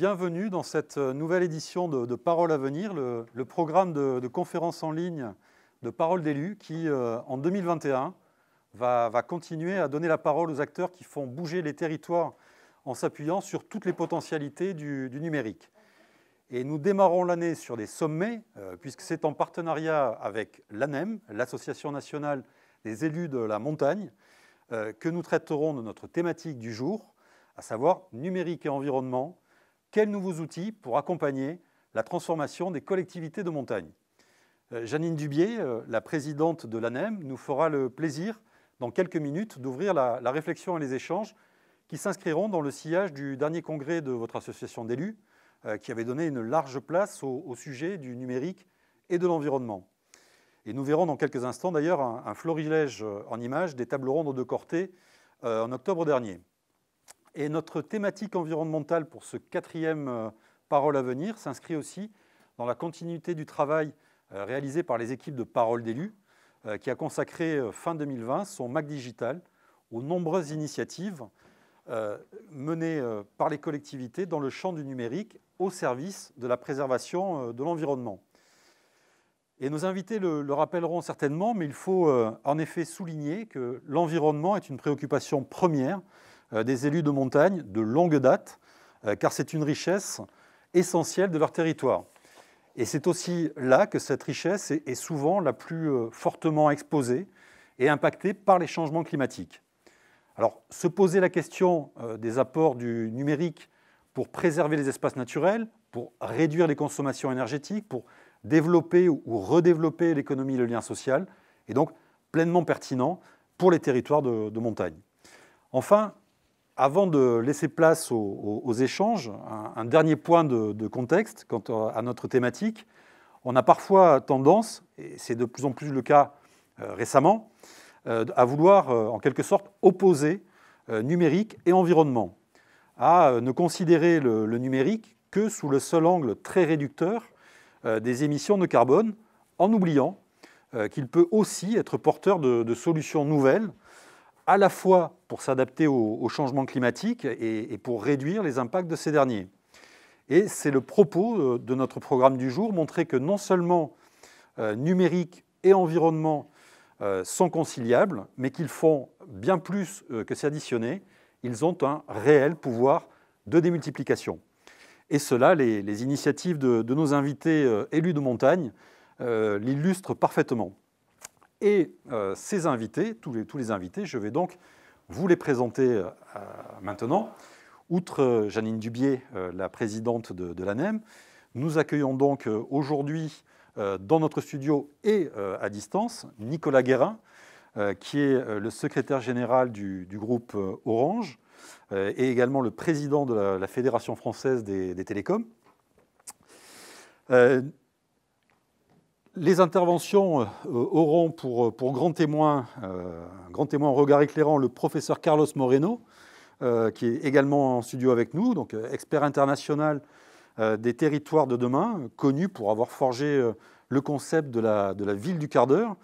bienvenue dans cette euh, nouvelle édition de, Parole à venir, le, programme de, conférences en ligne de Parole d'élus qui, euh, en 2021, va, continuer à donner la parole aux acteurs qui font bouger les territoires en s'appuyant sur toutes les potentialités du, numérique. Et nous démarrons l'année sur des sommets, euh, puisque c'est en partenariat avec l'ANEM, l'Association nationale des élus de la montagne, que nous traiterons de notre thématique du jour à savoir numérique et environnement, quels nouveaux outils pour accompagner la transformation des collectivités de montagne. Euh, Janine Dubié, euh, la présidente de l'ANEM, nous fera le plaisir, dans quelques minutes, d'ouvrir la, réflexion et les échanges qui s'inscriront dans le sillage du dernier congrès de votre association d'élus, euh, qui avait donné une large place au, sujet du numérique et de l'environnement. Et nous verrons dans quelques instants d'ailleurs un, florilège en images des tables rondes de Corté en octobre dernier. Et notre thématique environnementale pour ce quatrième euh, Parole à venir s'inscrit aussi dans la continuité du travail euh, réalisé par les équipes de Parole d'élus, euh, qui a consacré fin 2020 son MAC Digital aux nombreuses initiatives menées par les collectivités dans le champ du numérique au service de la préservation de l'environnement. Et nos invités le, le, rappelleront certainement, mais il faut en effet souligner que l'environnement est une préoccupation première euh, des élus de montagne de longue date, euh, car c'est une richesse essentielle de leur territoire. Et c'est aussi là que cette richesse est souvent la plus euh, fortement exposée et impactée par les changements climatiques. Alors, se poser la question des apports du numérique pour préserver les espaces naturels, pour réduire les consommations énergétiques, pour développer ou redévelopper l'économie et le lien social, est donc pleinement pertinent pour les territoires de, de montagne. Enfin, avant de laisser place aux, échanges, un, dernier point de, contexte quant à notre thématique. On a parfois tendance, et c'est de plus en plus le cas euh, récemment, euh, à vouloir euh, en quelque sorte opposer numérique et environnement, à ne considérer le, numérique que sous le seul angle très réducteur des émissions de carbone, en oubliant qu'il peut aussi être porteur de solutions nouvelles à la fois pour s'adapter au, changements changement climatique et, pour réduire les impacts de ces derniers. Et c'est le propos euh, de notre programme du jour, montrer que non seulement euh, numérique et environnement euh, sont conciliables, mais qu'ils font bien plus que s'additionner, ils ont un réel pouvoir de démultiplication. Et cela, les, initiatives de nos invités élus de montagne l'illustrent parfaitement. Et euh, ces invités, tous les, invités, je vais donc vous les présenter euh, maintenant. Outre euh, Janine Dubier, euh, la présidente de, l'ANEM, nous accueillons donc aujourd'hui dans notre studio et à distance Nicolas Guérin, qui est le secrétaire général du, groupe Orange et également le président de la, Fédération française des, télécoms. Les interventions euh, auront euh, pour, grand témoin, un euh, grand témoin en regard éclairant, le professeur Carlos Moreno, qui est également en studio avec nous, donc expert international des territoires de demain, connu pour avoir forgé le concept de la, ville du quart d'heure.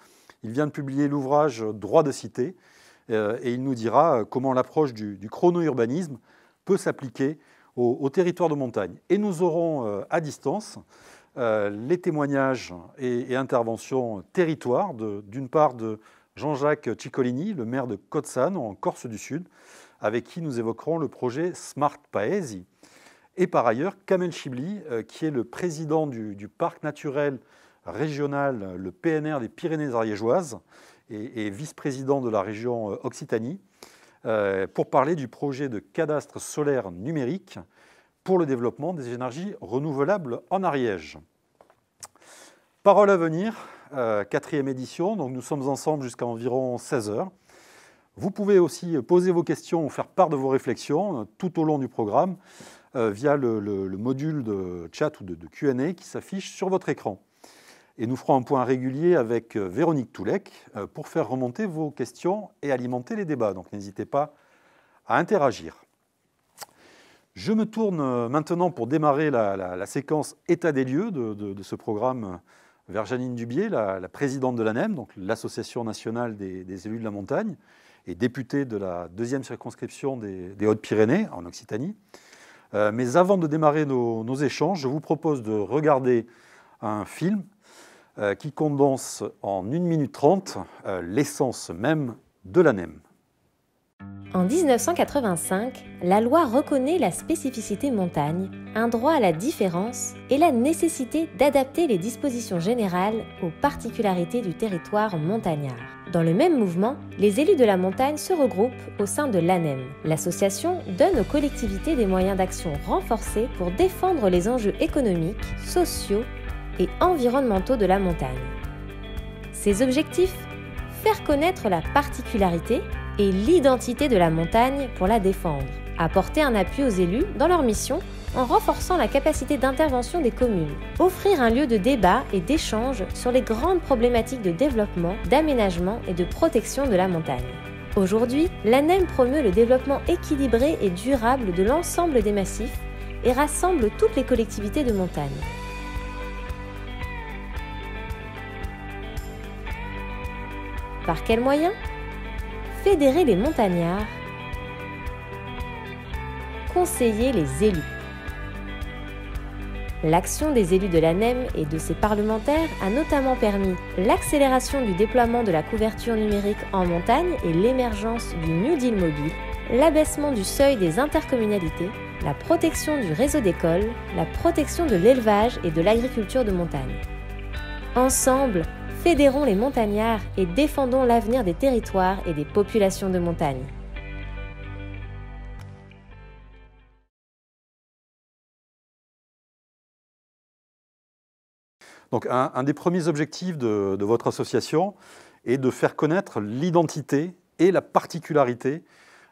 Il vient de publier l'ouvrage Droit de cité et il nous dira comment l'approche du, du chrono-urbanisme peut s'appliquer aux territoires de montagne. Et nous aurons à distance euh, les témoignages et, interventions territoires, d'une part de Jean-Jacques Ciccolini, le maire de Cotsan en Corse du Sud, avec qui nous évoquerons le projet Smart Paesi. Et par ailleurs, Kamel Chibli, euh, qui est le président du, parc naturel régional, le PNR des Pyrénées-Ariégeoises, et, vice-président de la région euh, Occitanie, pour parler du projet de cadastre solaire numérique pour le développement des énergies renouvelables en Ariège. Parole à venir, euh, quatrième édition, donc nous sommes ensemble jusqu'à environ 16 heures. Vous pouvez aussi poser vos questions ou faire part de vos réflexions euh, tout au long du programme euh, via le, module de chat ou de, de QA qui s'affiche sur votre écran. Et nous ferons un point régulier avec Véronique Toulec pour faire remonter vos questions et alimenter les débats. Donc n'hésitez pas à interagir. Je me tourne euh, maintenant pour démarrer la, séquence état des lieux de, ce programme euh, vers Janine dubié la, présidente de l'ANEM, donc l'Association nationale des, élus de la montagne et députée de la deuxième circonscription des, Hautes-Pyrénées en Occitanie. Euh, mais avant de démarrer nos, échanges, je vous propose de regarder un film qui condense en 1 minute 30 l'essence même de l'ANEM. En 1985, la loi reconnaît la spécificité montagne, un droit à la différence et la nécessité d'adapter les dispositions générales aux particularités du territoire montagnard. Dans le même mouvement, les élus de la montagne se regroupent au sein de l'ANEM. L'association donne aux collectivités des moyens d'action renforcés pour défendre les enjeux économiques, sociaux et environnementaux de la montagne. Ses objectifs Faire connaître la particularité et l'identité de la montagne pour la défendre. Apporter un appui aux élus dans leur mission en renforçant la capacité d'intervention des communes. Offrir un lieu de débat et d'échange sur les grandes problématiques de développement, d'aménagement et de protection de la montagne. Aujourd'hui, l'ANEM promeut le développement équilibré et durable de l'ensemble des massifs et rassemble toutes les collectivités de montagne. Par quels moyens fédérer les montagnards, conseiller les élus. L'action des élus de la l'ANEM et de ses parlementaires a notamment permis l'accélération du déploiement de la couverture numérique en montagne et l'émergence du New Deal mobile, l'abaissement du seuil des intercommunalités, la protection du réseau d'écoles, la protection de l'élevage et de l'agriculture de montagne. Ensemble, Fédérons les montagnards et défendons l'avenir des territoires et des populations de montagne. Donc un, des premiers objectifs de, votre association est de faire connaître l'identité et la particularité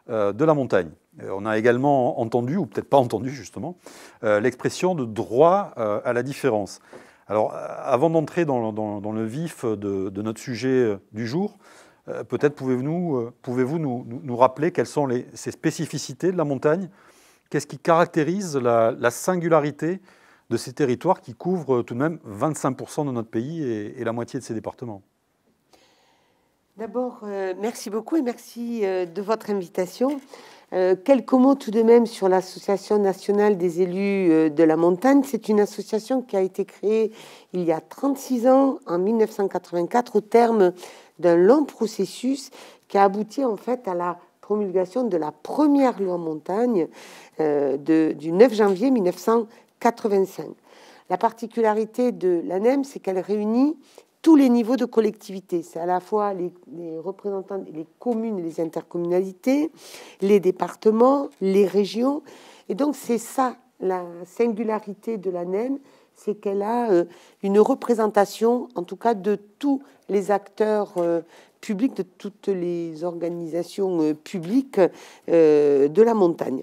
euh, de la montagne. Euh, on a également entendu, ou peut-être pas entendu justement, euh, l'expression de droit à la différence. Alors, euh, avant d'entrer dans, le vif de, notre sujet euh, du jour, euh, peut-être pouvez-vous nous, rappeler quelles sont ces spécificités de la montagne Qu'est-ce qui caractérise la, singularité de ces territoires qui couvrent tout de même 25% de notre pays et, la moitié de ses départements D'abord, merci beaucoup et merci de votre invitation. Euh, quelques mots tout de même sur l'Association nationale des élus euh, de la montagne. C'est une association qui a été créée il y a 36 ans, en 1984, au terme d'un long processus qui a abouti en fait à la promulgation de la première loi montagne euh, du 9 janvier 1985. La particularité de l'ANEM, c'est qu'elle réunit tous les niveaux de collectivité. C'est à la fois les, représentants des communes les intercommunalités, les départements, les régions. Et donc c'est ça la singularité de la NEM, c'est qu'elle a euh, une représentation, en tout cas, de tous les acteurs euh, publics, de toutes les organisations euh, publiques de la montagne.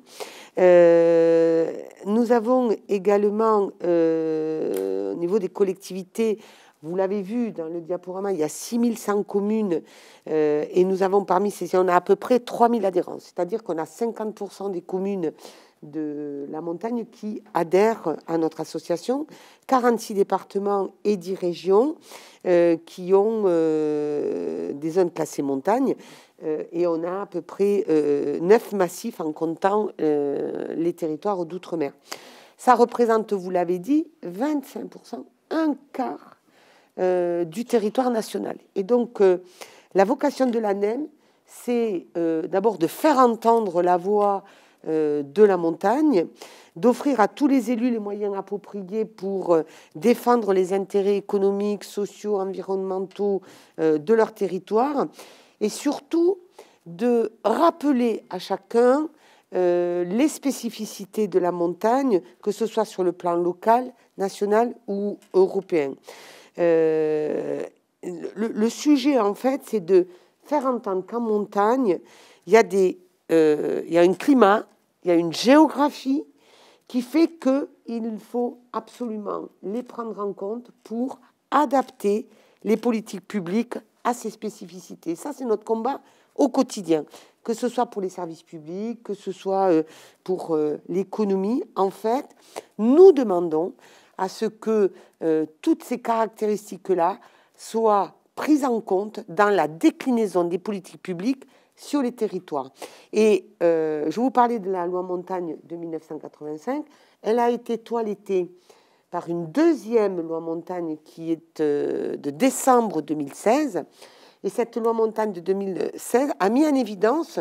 nous avons également, au niveau des collectivités, vous l'avez vu dans le diaporama, il y a 6100 communes euh, et nous avons parmi ces, on a à peu près 3000 adhérents, c'est-à-dire qu'on a 50% des communes de la montagne qui adhèrent à notre association, 46 départements et 10 régions euh, qui ont euh, des zones classées montagne et on a à peu près 9 massifs en comptant les territoires d'outre-mer. Ça représente, vous l'avez dit, 25%, un quart euh, du territoire national. Et donc, euh, la vocation de l'ANEM, c'est euh, d'abord de faire entendre la voix de la montagne, d'offrir à tous les élus les moyens appropriés pour défendre les intérêts économiques, sociaux, environnementaux de leur territoire, et surtout de rappeler à chacun les spécificités de la montagne, que ce soit sur le plan local, national ou européen. Euh, le, sujet, en fait, c'est de faire entendre qu'en montagne, il y, a des, euh, il y a un climat, il y a une géographie qui fait qu'il faut absolument les prendre en compte pour adapter les politiques publiques à ces spécificités. Ça, c'est notre combat au quotidien, que ce soit pour les services publics, que ce soit euh, pour l'économie. En fait, nous demandons à ce que euh, toutes ces caractéristiques-là soient prises en compte dans la déclinaison des politiques publiques sur les territoires. Et euh, je vous parlais de la loi montagne de 1985. Elle a été toilettée par une deuxième loi montagne qui est euh, de décembre 2016. Et cette loi montagne de 2016 a mis en évidence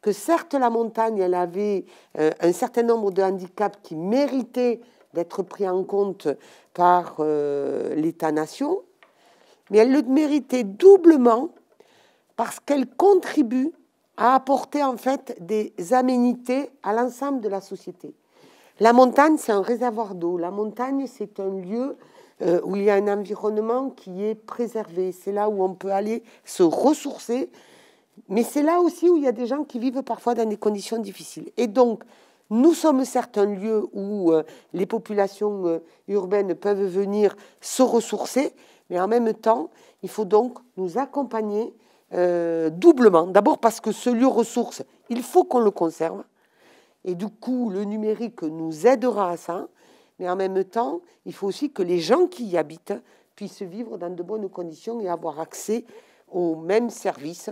que certes la montagne, elle avait un certain nombre de handicaps qui méritaient d'être pris en compte par euh, l'État-nation, mais elle le méritait doublement parce qu'elle contribue à apporter en fait des aménités à l'ensemble de la société. La montagne, c'est un réservoir d'eau. La montagne, c'est un lieu euh, où il y a un environnement qui est préservé. C'est là où on peut aller se ressourcer. Mais c'est là aussi où il y a des gens qui vivent parfois dans des conditions difficiles. Et donc, nous sommes certains lieux où euh, les populations euh, urbaines peuvent venir se ressourcer, mais en même temps, il faut donc nous accompagner euh, doublement. D'abord parce que ce lieu ressource, il faut qu'on le conserve. Et du coup, le numérique nous aidera à ça. Mais en même temps, il faut aussi que les gens qui y habitent puissent vivre dans de bonnes conditions et avoir accès aux mêmes services,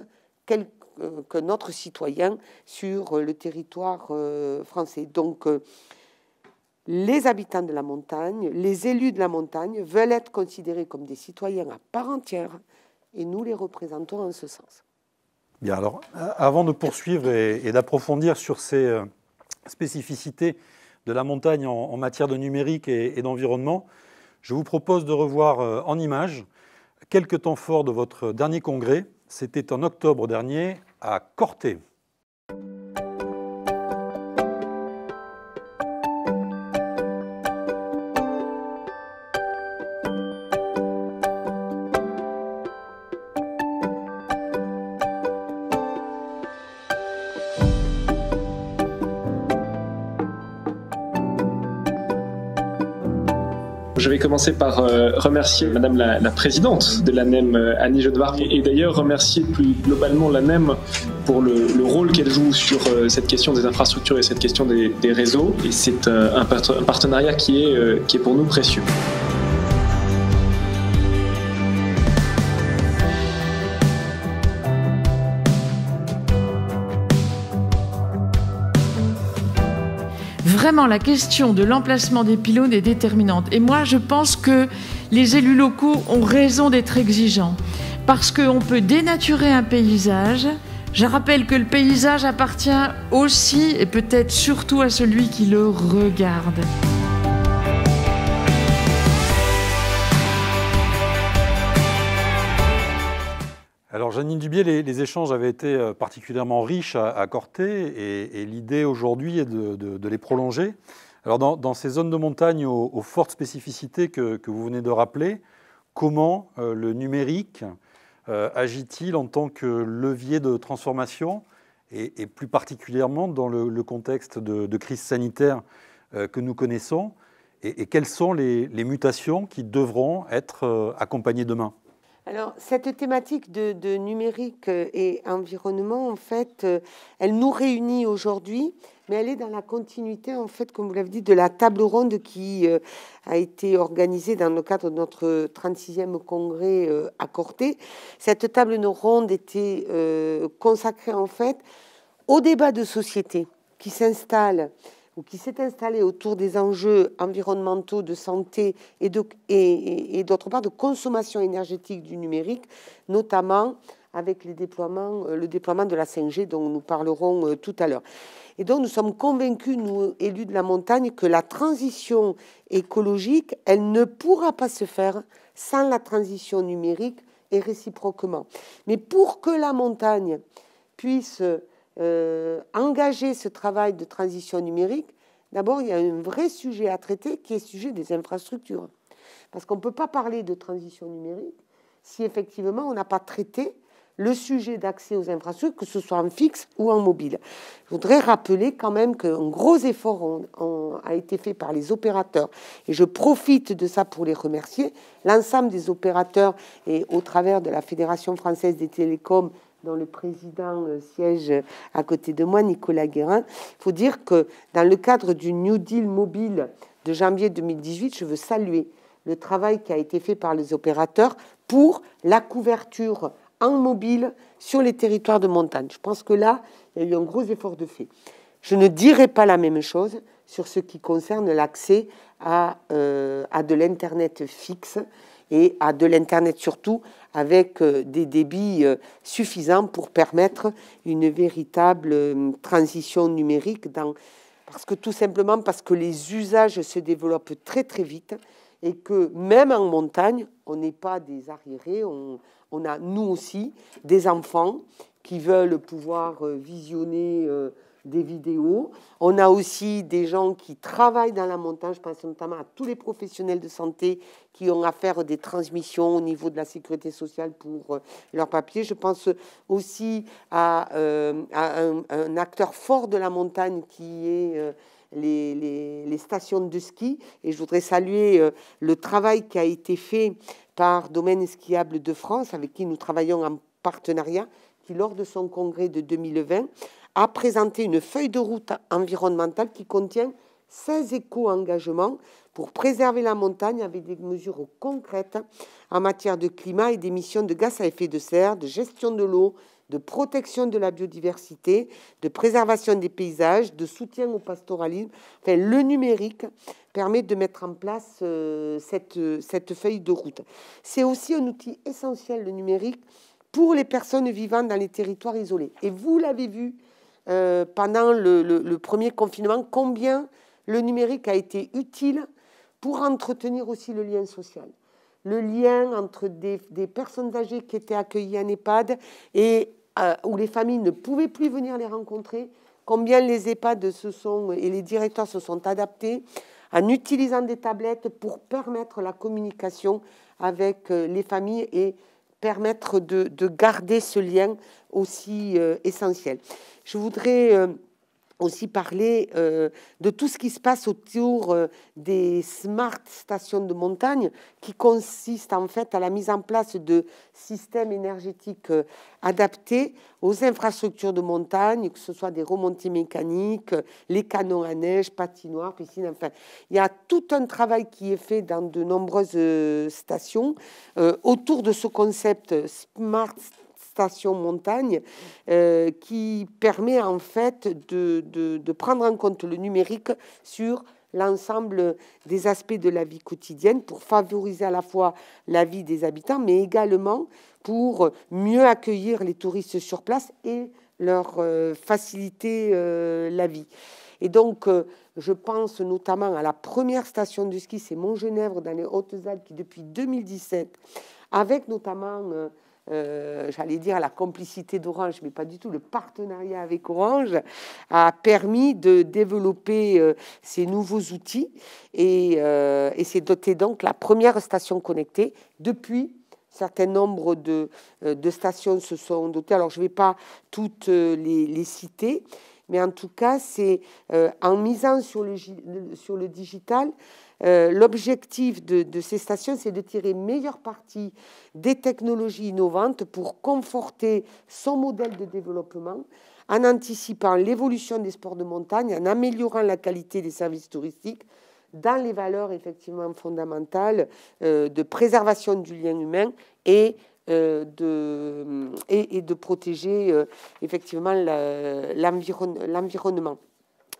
qu'un autre citoyen sur euh, le territoire euh, français. Donc, euh, les habitants de la montagne, les élus de la montagne veulent être considérés comme des citoyens à part entière et nous les représentons en ce sens. Bien, alors, avant de poursuivre et, d'approfondir sur ces spécificités de la montagne en, matière de numérique et, d'environnement, je vous propose de revoir en image quelques temps forts de votre dernier congrès. C'était en octobre dernier à Corté. commencer par euh, remercier Madame la, présidente de l'ANEM, euh, Annie Genevard, et, d'ailleurs remercier plus globalement l'ANEM pour le, rôle qu'elle joue sur euh, cette question des infrastructures et cette question des, réseaux. Et c'est un, partenariat qui est pour nous précieux. vraiment la question de l'emplacement des pylônes est déterminante. Et moi, je pense que les élus locaux ont raison d'être exigeants, parce qu'on peut dénaturer un paysage. Je rappelle que le paysage appartient aussi et peut-être surtout à celui qui le regarde. Janine Dubier, les, échanges avaient été euh, particulièrement riches à, à et, l'idée aujourd'hui est de, les prolonger. Alors dans, ces zones de montagne aux, fortes spécificités que, vous venez de rappeler, comment euh, le numérique euh, agit-il en tant que levier de transformation et, plus particulièrement dans le, contexte de, crise sanitaire que nous connaissons et, quelles sont les, mutations qui devront être accompagnées demain alors, cette thématique de, numérique euh, et environnement, en fait, euh, elle nous réunit aujourd'hui, mais elle est dans la continuité, en fait, comme vous l'avez dit, de la table ronde qui euh, a été organisée dans le cadre de notre 36e congrès à Corté. Cette table ronde était consacrée, en fait, au débat de société qui s'installe qui s'est installé autour des enjeux environnementaux, de santé et, et, d'autre part de consommation énergétique du numérique, notamment avec les déploiements, euh, le déploiement de la 5G dont nous parlerons euh, tout à l'heure. Et donc nous sommes convaincus, nous élus de la montagne, que la transition écologique, elle ne pourra pas se faire sans la transition numérique et réciproquement. Mais pour que la montagne puisse euh, engager ce travail de transition numérique, d'abord, il y a un vrai sujet à traiter qui est le sujet des infrastructures. Parce qu'on ne peut pas parler de transition numérique si effectivement on n'a pas traité le sujet d'accès aux infrastructures, que ce soit en fixe ou en mobile. Je voudrais rappeler quand même qu'un gros effort a été fait par les opérateurs, et je profite de ça pour les remercier, l'ensemble des opérateurs, et au travers de la Fédération française des télécoms, dont le président euh, siège à côté de moi, Nicolas Guérin. Il faut dire que dans le cadre du New Deal mobile de janvier 2018, je veux saluer le travail qui a été fait par les opérateurs pour la couverture en mobile sur les territoires de montagne. Je pense que là, il y a eu un gros effort de fait. Je ne dirai pas la même chose sur ce qui concerne l'accès à, euh, à de l'Internet fixe et à de l'Internet surtout avec euh, des débits euh, suffisants pour permettre une véritable euh, transition numérique dans, parce que tout simplement parce que les usages se développent très très vite et que même en montagne, on n'est pas des arriérés, on, on, a nous aussi des enfants qui veulent pouvoir visionner des vidéos. On a aussi des gens qui travaillent dans la montagne. Je pense notamment à tous les professionnels de santé qui ont à des transmissions au niveau de la sécurité sociale pour euh, leurs papiers. Je pense aussi à, euh, un, acteur fort de la montagne qui est... Euh, les, les, stations de ski. Et je voudrais saluer le travail qui a été fait par Domaine Skiable de France, avec qui nous travaillons en partenariat, qui, lors de son congrès de 2020, a présenté une feuille de route environnementale qui contient 16 éco-engagements pour préserver la montagne avec des mesures concrètes en matière de climat et d'émissions de gaz à effet de serre, de gestion de l'eau, de protection de la biodiversité, de préservation des paysages, de soutien au pastoralisme. Enfin, le numérique permet de mettre en place euh, cette, euh, cette feuille de route. C'est aussi un outil essentiel, le numérique, pour les personnes vivant dans les territoires isolés. Et vous l'avez vu, euh, pendant le, premier confinement, combien le numérique a été utile pour entretenir aussi le lien social. Le lien entre des, personnes âgées qui étaient accueillies en EHPAD et euh, où les familles ne pouvaient plus venir les rencontrer, combien les EHPAD sont, et les directeurs se sont adaptés en utilisant des tablettes pour permettre la communication avec euh, les familles et permettre de, garder ce lien aussi euh, essentiel. Je voudrais euh, aussi parler euh, de tout ce qui se passe autour euh, des smart stations de montagne, qui consiste en fait à la mise en place de systèmes énergétiques euh, adaptés aux infrastructures de montagne, que ce soit des remontées mécaniques, les canons à neige, patinoires, piscines, enfin. Il y a tout un travail qui est fait dans de nombreuses stations autour de ce concept smart station montagne euh, qui permet en fait de, de, prendre en compte le numérique sur l'ensemble des aspects de la vie quotidienne pour favoriser à la fois la vie des habitants, mais également pour mieux accueillir les touristes sur place et leur euh, faciliter euh, la vie. Et donc, je pense notamment à la première station de ski, c'est Montgenèvre genèvre dans les Hautes-Alpes, qui depuis 2017, avec notamment euh, j'allais dire la complicité d'Orange, mais pas du tout, le partenariat avec Orange a permis de développer euh, ces nouveaux outils et, euh, s'est doté donc la première station connectée depuis certain nombre de, stations se sont dotées. Alors, je ne vais pas toutes les, citer, mais en tout cas, c'est en misant sur sur le digital, euh, l'objectif de, ces stations, c'est de tirer meilleure partie des technologies innovantes pour conforter son modèle de développement en anticipant l'évolution des sports de montagne, en améliorant la qualité des services touristiques dans les valeurs effectivement fondamentales euh, de préservation du lien humain et euh, de, et, de protéger effectivement l'environnement.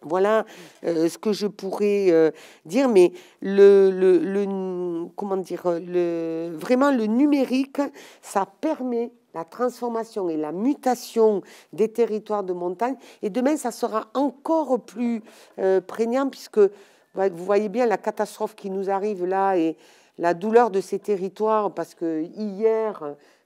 Voilà euh, ce que je pourrais euh, dire, mais le, comment dire vraiment le numérique, ça permet la transformation et la mutation des territoires de montagne. Et demain, ça sera encore plus euh, prégnant puisque bah, vous voyez bien la catastrophe qui nous arrive là et la douleur de ces territoires parce que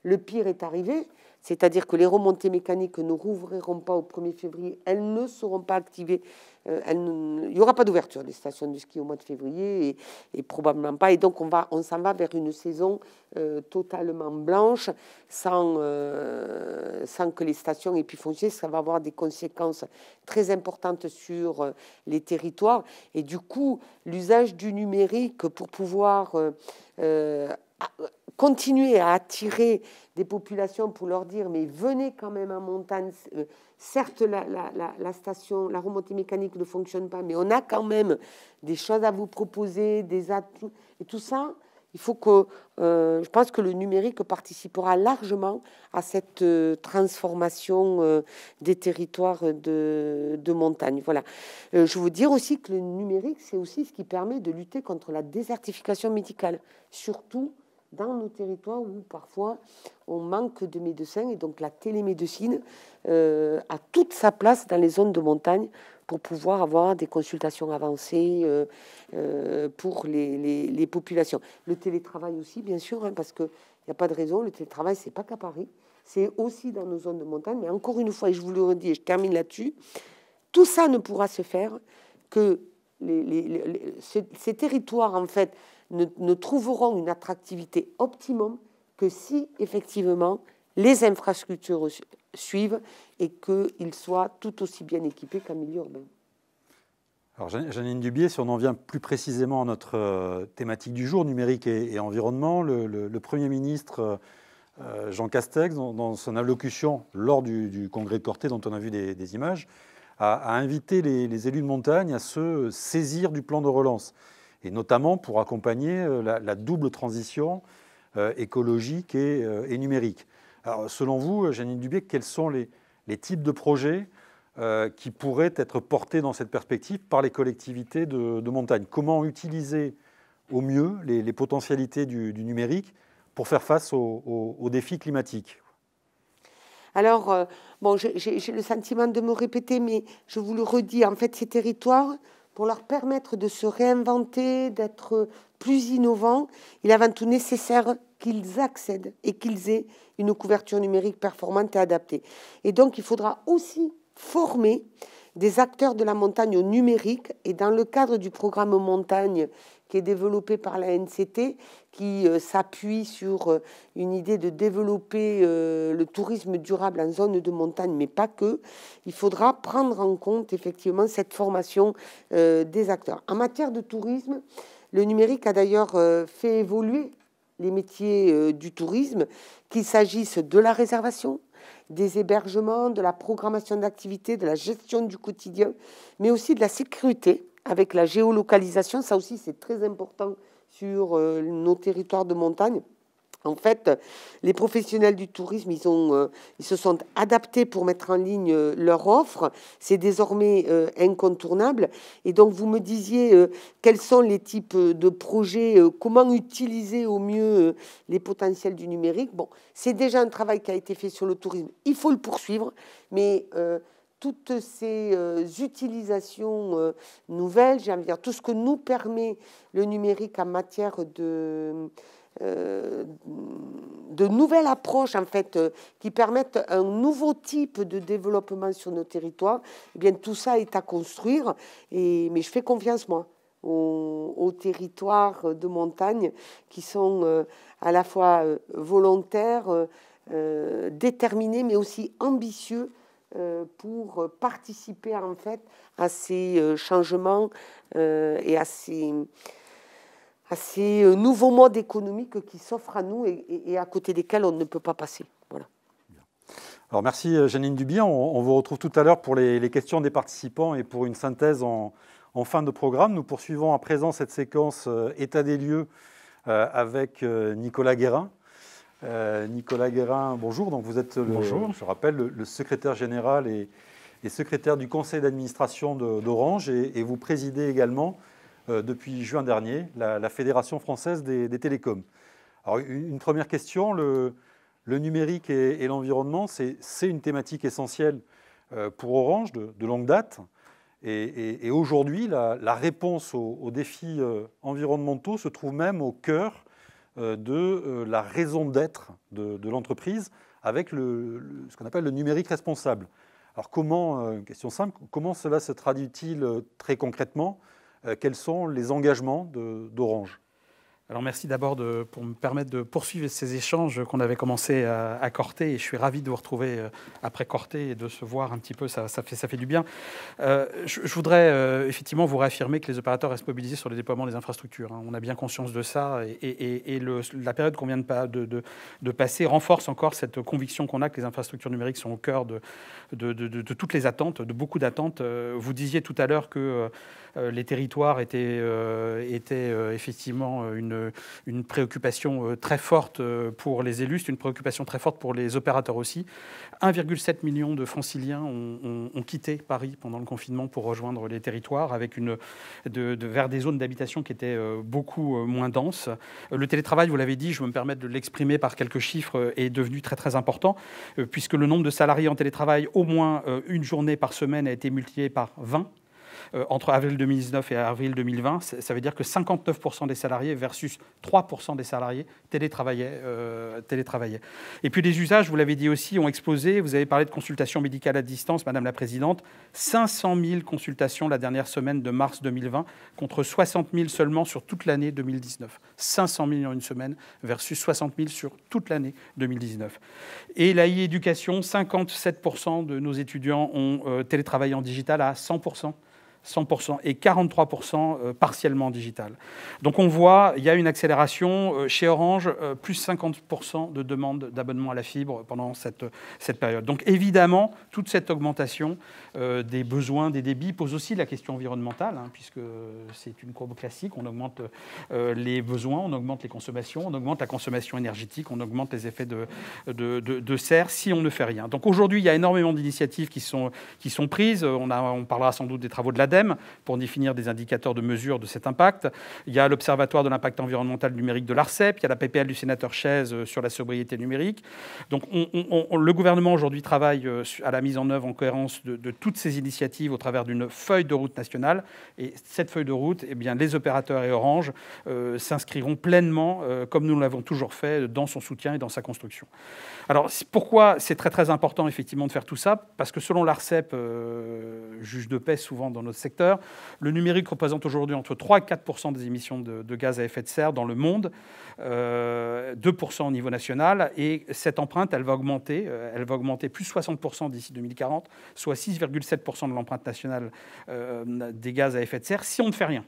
le pire est arrivé c'est-à-dire que les remontées mécaniques ne rouvriront pas au 1er février, elles ne seront pas activées, euh, il n'y aura pas d'ouverture des stations de ski au mois de février et, probablement pas. Et donc on, va, on s'en va vers une saison euh, totalement blanche, sans, euh, sans que les stations aient pu fonctionner. Ça va avoir des conséquences très importantes sur les territoires. Et du coup, l'usage du numérique pour pouvoir continuer à attirer des populations pour leur dire mais venez quand même en montagne. Euh, certes, la, station, la remontée mécanique ne fonctionne pas, mais on a quand même des choses à vous proposer, des atouts et tout ça. Il faut que, euh, je pense que le numérique participera largement à cette euh, transformation des territoires de, de montagne. Voilà. je veux dire aussi que le numérique, c'est aussi ce qui permet de lutter contre la désertification médicale, surtout dans nos territoires où parfois on manque de médecins et donc la télémédecine euh, a toute sa place dans les zones de montagne pour pouvoir avoir des consultations avancées euh, euh, pour les, populations. Le télétravail aussi, bien sûr, hein, parce qu'il n'y a pas de raison, le télétravail, ce n'est pas qu'à Paris, c'est aussi dans nos zones de montagne, mais encore une fois, et je vous le redis et je termine là-dessus, tout ça ne pourra se faire que ces, territoires, en fait, ne, trouveront une attractivité optimum que si effectivement les infrastructures suivent et qu'ils soient tout aussi bien équipés qu'un milieu urbain. Alors, Janine Dubier, si on en vient plus précisément à notre euh, thématique du jour, numérique et, environnement, le, Premier ministre euh, euh, Jean Castex, dans, son allocution lors du, congrès de Corté, dont on a vu des, images, a, invité les, élus de montagne à se saisir du plan de relance et notamment pour accompagner euh, la, double transition euh, écologique euh, et, numérique. Alors, selon vous, Janine Dubé, quels sont les, types de projets qui pourraient être portés dans cette perspective par les collectivités de, montagne Comment utiliser au mieux les, potentialités du, numérique pour faire face aux, aux défis climatiques alors, bon, j'ai le sentiment de me répéter, mais je vous le redis, en fait, ces territoires pour leur permettre de se réinventer, d'être plus innovants, il est avant tout nécessaire qu'ils accèdent et qu'ils aient une couverture numérique performante et adaptée. Et donc, il faudra aussi former des acteurs de la montagne au numérique. Et dans le cadre du programme Montagne qui est développé par la NCT, qui euh, s'appuie sur euh, une idée de développer euh, le tourisme durable en zone de montagne, mais pas que. Il faudra prendre en compte effectivement cette formation des acteurs. En matière de tourisme, le numérique a d'ailleurs fait évoluer les métiers du tourisme, qu'il s'agisse de la réservation, des hébergements, de la programmation d'activités, de la gestion du quotidien, mais aussi de la sécurité avec la géolocalisation. Ça aussi, c'est très important sur euh, nos territoires de montagne. En fait, les professionnels du tourisme, ils, ont, euh, ils, se sont adaptés pour mettre en ligne euh, leur offre. C'est désormais incontournable. Et donc, vous me disiez quels sont les types de projets, comment utiliser au mieux les potentiels du numérique. Bon, c'est déjà un travail qui a été fait sur le tourisme. Il faut le poursuivre, mais toutes ces euh, utilisations euh, nouvelles, j'aime dire, tout ce que nous permet le numérique en matière de, euh, de nouvelles approches, en fait, qui permettent un nouveau type de développement sur nos territoires, eh bien, tout ça est à construire. Et, mais je fais confiance, moi. Aux, territoires de montagne qui sont à la fois volontaires, déterminés, mais aussi ambitieux euh, pour participer en fait à ces euh, changements euh, et à ces, nouveaux modes économiques qui s'offrent à nous et, à côté desquels on ne peut pas passer. Alors merci Janine Dubien. On, vous retrouve tout à l'heure pour les, questions des participants et pour une synthèse en, en, fin de programme. Nous poursuivons à présent cette séquence état des lieux avec Nicolas Guérin. Euh, Nicolas Guérin, bonjour. Donc vous êtes, le, bonjour. je rappelle, le, secrétaire général et, secrétaire du conseil d'administration d'Orange et, vous présidez également, euh, depuis juin dernier, la, Fédération française des, télécoms. Alors une, première question, le, numérique et, l'environnement, c'est une thématique essentielle euh, pour Orange de, longue date. Et, aujourd'hui, la, réponse aux, défis environnementaux se trouve même au cœur euh, de euh, la raison d'être de, l'entreprise avec ce qu'on appelle le numérique responsable. Alors comment, euh, question simple, comment cela se traduit-il très concrètement Quels sont les engagements d'Orange alors merci d'abord pour me permettre de poursuivre ces échanges qu'on avait commencé à, à, Corté et je suis ravi de vous retrouver euh, après Corté et de se voir un petit peu, ça, ça, fait, ça fait, du bien. Euh, je, voudrais euh, effectivement vous réaffirmer que les opérateurs restent mobilisés sur le déploiement des infrastructures. Hein. On a bien conscience de ça et, la période qu'on vient de, de, de, passer renforce encore cette conviction qu'on a que les infrastructures numériques sont au cœur de, toutes les attentes, de beaucoup d'attentes. Vous disiez tout à l'heure que les territoires étaient, étaient effectivement une une, préoccupation euh, très forte euh, pour les élus, c'est une préoccupation très forte pour les opérateurs aussi. 1,7 million de franciliens ont, quitté Paris pendant le confinement pour rejoindre les territoires avec vers des zones d'habitation qui étaient euh, beaucoup moins denses. Le télétravail, vous l'avez dit, je me permets de l'exprimer par quelques chiffres, est devenu très très important, puisque le nombre de salariés en télétravail au moins une journée par semaine a été multiplié par 20 euh, entre avril 2019 et avril 2020, ça veut dire que 59% des salariés versus 3% des salariés euh, télétravaillaient, Et puis les usages, vous l'avez dit aussi, ont explosé. Vous avez parlé de consultations médicales à distance, Madame la Présidente. 500 000 consultations la dernière semaine de mars 2020 contre 60 000 seulement sur toute l'année 2019. 500 000 en une semaine versus 60 000 sur toute l'année 2019. Et l'AI éducation, 57% de nos étudiants ont euh, télétravaillé en digital à 100%. 100% et 43% euh, partiellement digital. Donc on voit, il y a une accélération euh, chez Orange, euh, plus 50% de demandes d'abonnement à la fibre pendant cette, cette période. Donc évidemment, toute cette augmentation des besoins des débits pose aussi la question environnementale, hein, puisque c'est une courbe classique, on augmente les besoins, on augmente les consommations, on augmente la consommation énergétique, on augmente les effets de, de, de, de serre si on ne fait rien. Donc aujourd'hui, il y a énormément d'initiatives qui sont, qui sont prises, on, a, on parlera sans doute des travaux de la pour définir des indicateurs de mesure de cet impact. Il y a l'Observatoire de l'impact environnemental numérique de l'ARCEP, il y a la PPL du sénateur Chaise euh, sur la sobriété numérique. Donc on, le gouvernement aujourd'hui travaille euh, à la mise en œuvre en cohérence de, toutes ces initiatives au travers d'une feuille de route nationale. Et cette feuille de route, eh bien, les opérateurs et Orange euh, s'inscriront pleinement, comme nous l'avons toujours fait, dans son soutien et dans sa construction. Alors pourquoi c'est très très important effectivement de faire tout ça Parce que selon l'ARCEP, juge de paix souvent dans notre secteur. Le numérique représente aujourd'hui entre 3 et 4 des émissions de, gaz à effet de serre dans le monde, 2 euh, au niveau national. Et cette empreinte, elle va augmenter. Euh, elle va augmenter plus 60 d'ici 2040, soit 6,7 de l'empreinte nationale euh, des gaz à effet de serre, si on ne fait rien.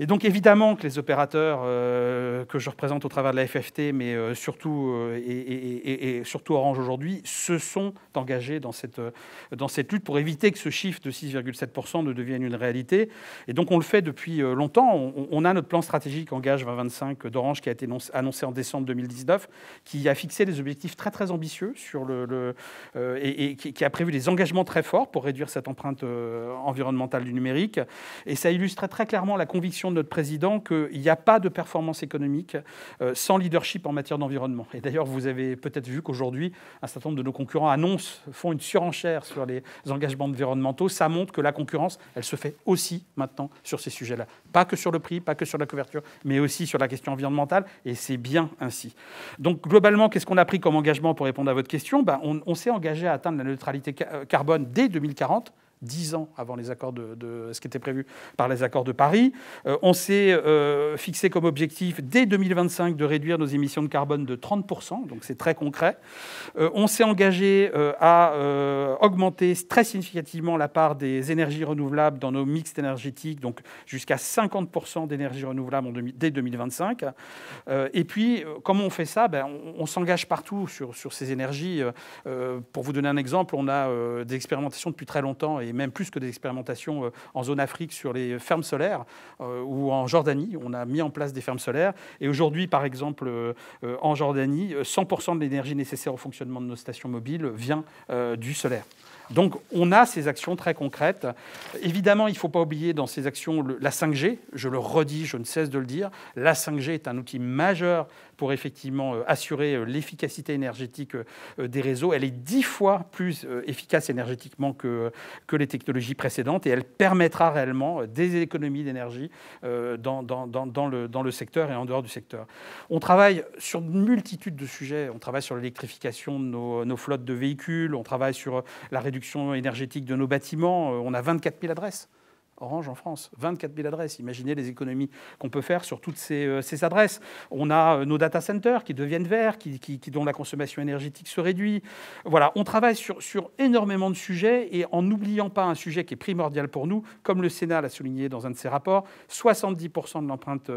Et donc évidemment que les opérateurs euh, que je représente au travers de la FFT, mais euh, surtout, euh, et, surtout Orange aujourd'hui, se sont engagés dans cette, dans cette lutte pour éviter que ce chiffre de 6,7% ne devienne une réalité. Et donc on le fait depuis longtemps. On, a notre plan stratégique Engage 2025 d'Orange qui a été annoncé en décembre 2019, qui a fixé des objectifs très très ambitieux sur le, et, et, qui, a prévu des engagements très forts pour réduire cette empreinte environnementale du numérique. Et ça illustre très clairement la conviction de notre président qu'il n'y a pas de performance économique euh, sans leadership en matière d'environnement. Et d'ailleurs, vous avez peut-être vu qu'aujourd'hui, un certain nombre de nos concurrents annoncent, font une surenchère sur les engagements environnementaux. Ça montre que la concurrence, elle se fait aussi maintenant sur ces sujets-là. Pas que sur le prix, pas que sur la couverture, mais aussi sur la question environnementale. Et c'est bien ainsi. Donc globalement, qu'est-ce qu'on a pris comme engagement pour répondre à votre question ben, on s'est engagé à atteindre la neutralité euh, carbone dès 2040 dix ans avant les accords de, ce qui était prévu par les accords de Paris. Euh, on s'est euh, fixé comme objectif dès 2025 de réduire nos émissions de carbone de 30%, donc c'est très concret. Euh, on s'est engagé à augmenter très significativement la part des énergies renouvelables dans nos mixtes énergétiques, donc jusqu'à 50% d'énergies renouvelables en dès 2025. et puis, comment on fait ça ben, On, s'engage partout sur, sur, ces énergies. pour vous donner un exemple, on a des expérimentations depuis très longtemps et même plus que des expérimentations euh, en zone Afrique sur les fermes solaires euh, ou en Jordanie. On a mis en place des fermes solaires. Et aujourd'hui, par exemple, euh, en Jordanie, 100% de l'énergie nécessaire au fonctionnement de nos stations mobiles vient du solaire. Donc on a ces actions très concrètes. Évidemment, il ne faut pas oublier dans ces actions la 5G, je le redis, je ne cesse de le dire, la 5G est un outil majeur pour effectivement euh, assurer euh, l'efficacité énergétique euh, des réseaux. Elle est dix fois plus efficace énergétiquement que, que les technologies précédentes et elle permettra réellement des économies d'énergie dans, dans, le, dans le secteur et en dehors du secteur. On travaille sur une multitude de sujets. On travaille sur l'électrification de nos, nos flottes de véhicules, on travaille sur la réduction réduction énergétique de nos bâtiments. Euh, on a 24 000 adresses. Orange en France, 24 000 adresses. Imaginez les économies qu'on peut faire sur toutes ces, euh, adresses. On a euh, nos data centers qui deviennent verts, qui, dont la consommation énergétique se réduit. Voilà, on travaille sur, sur énormément de sujets et en n'oubliant pas un sujet qui est primordial pour nous, comme le Sénat l'a souligné dans un de ses rapports, 70% de l'empreinte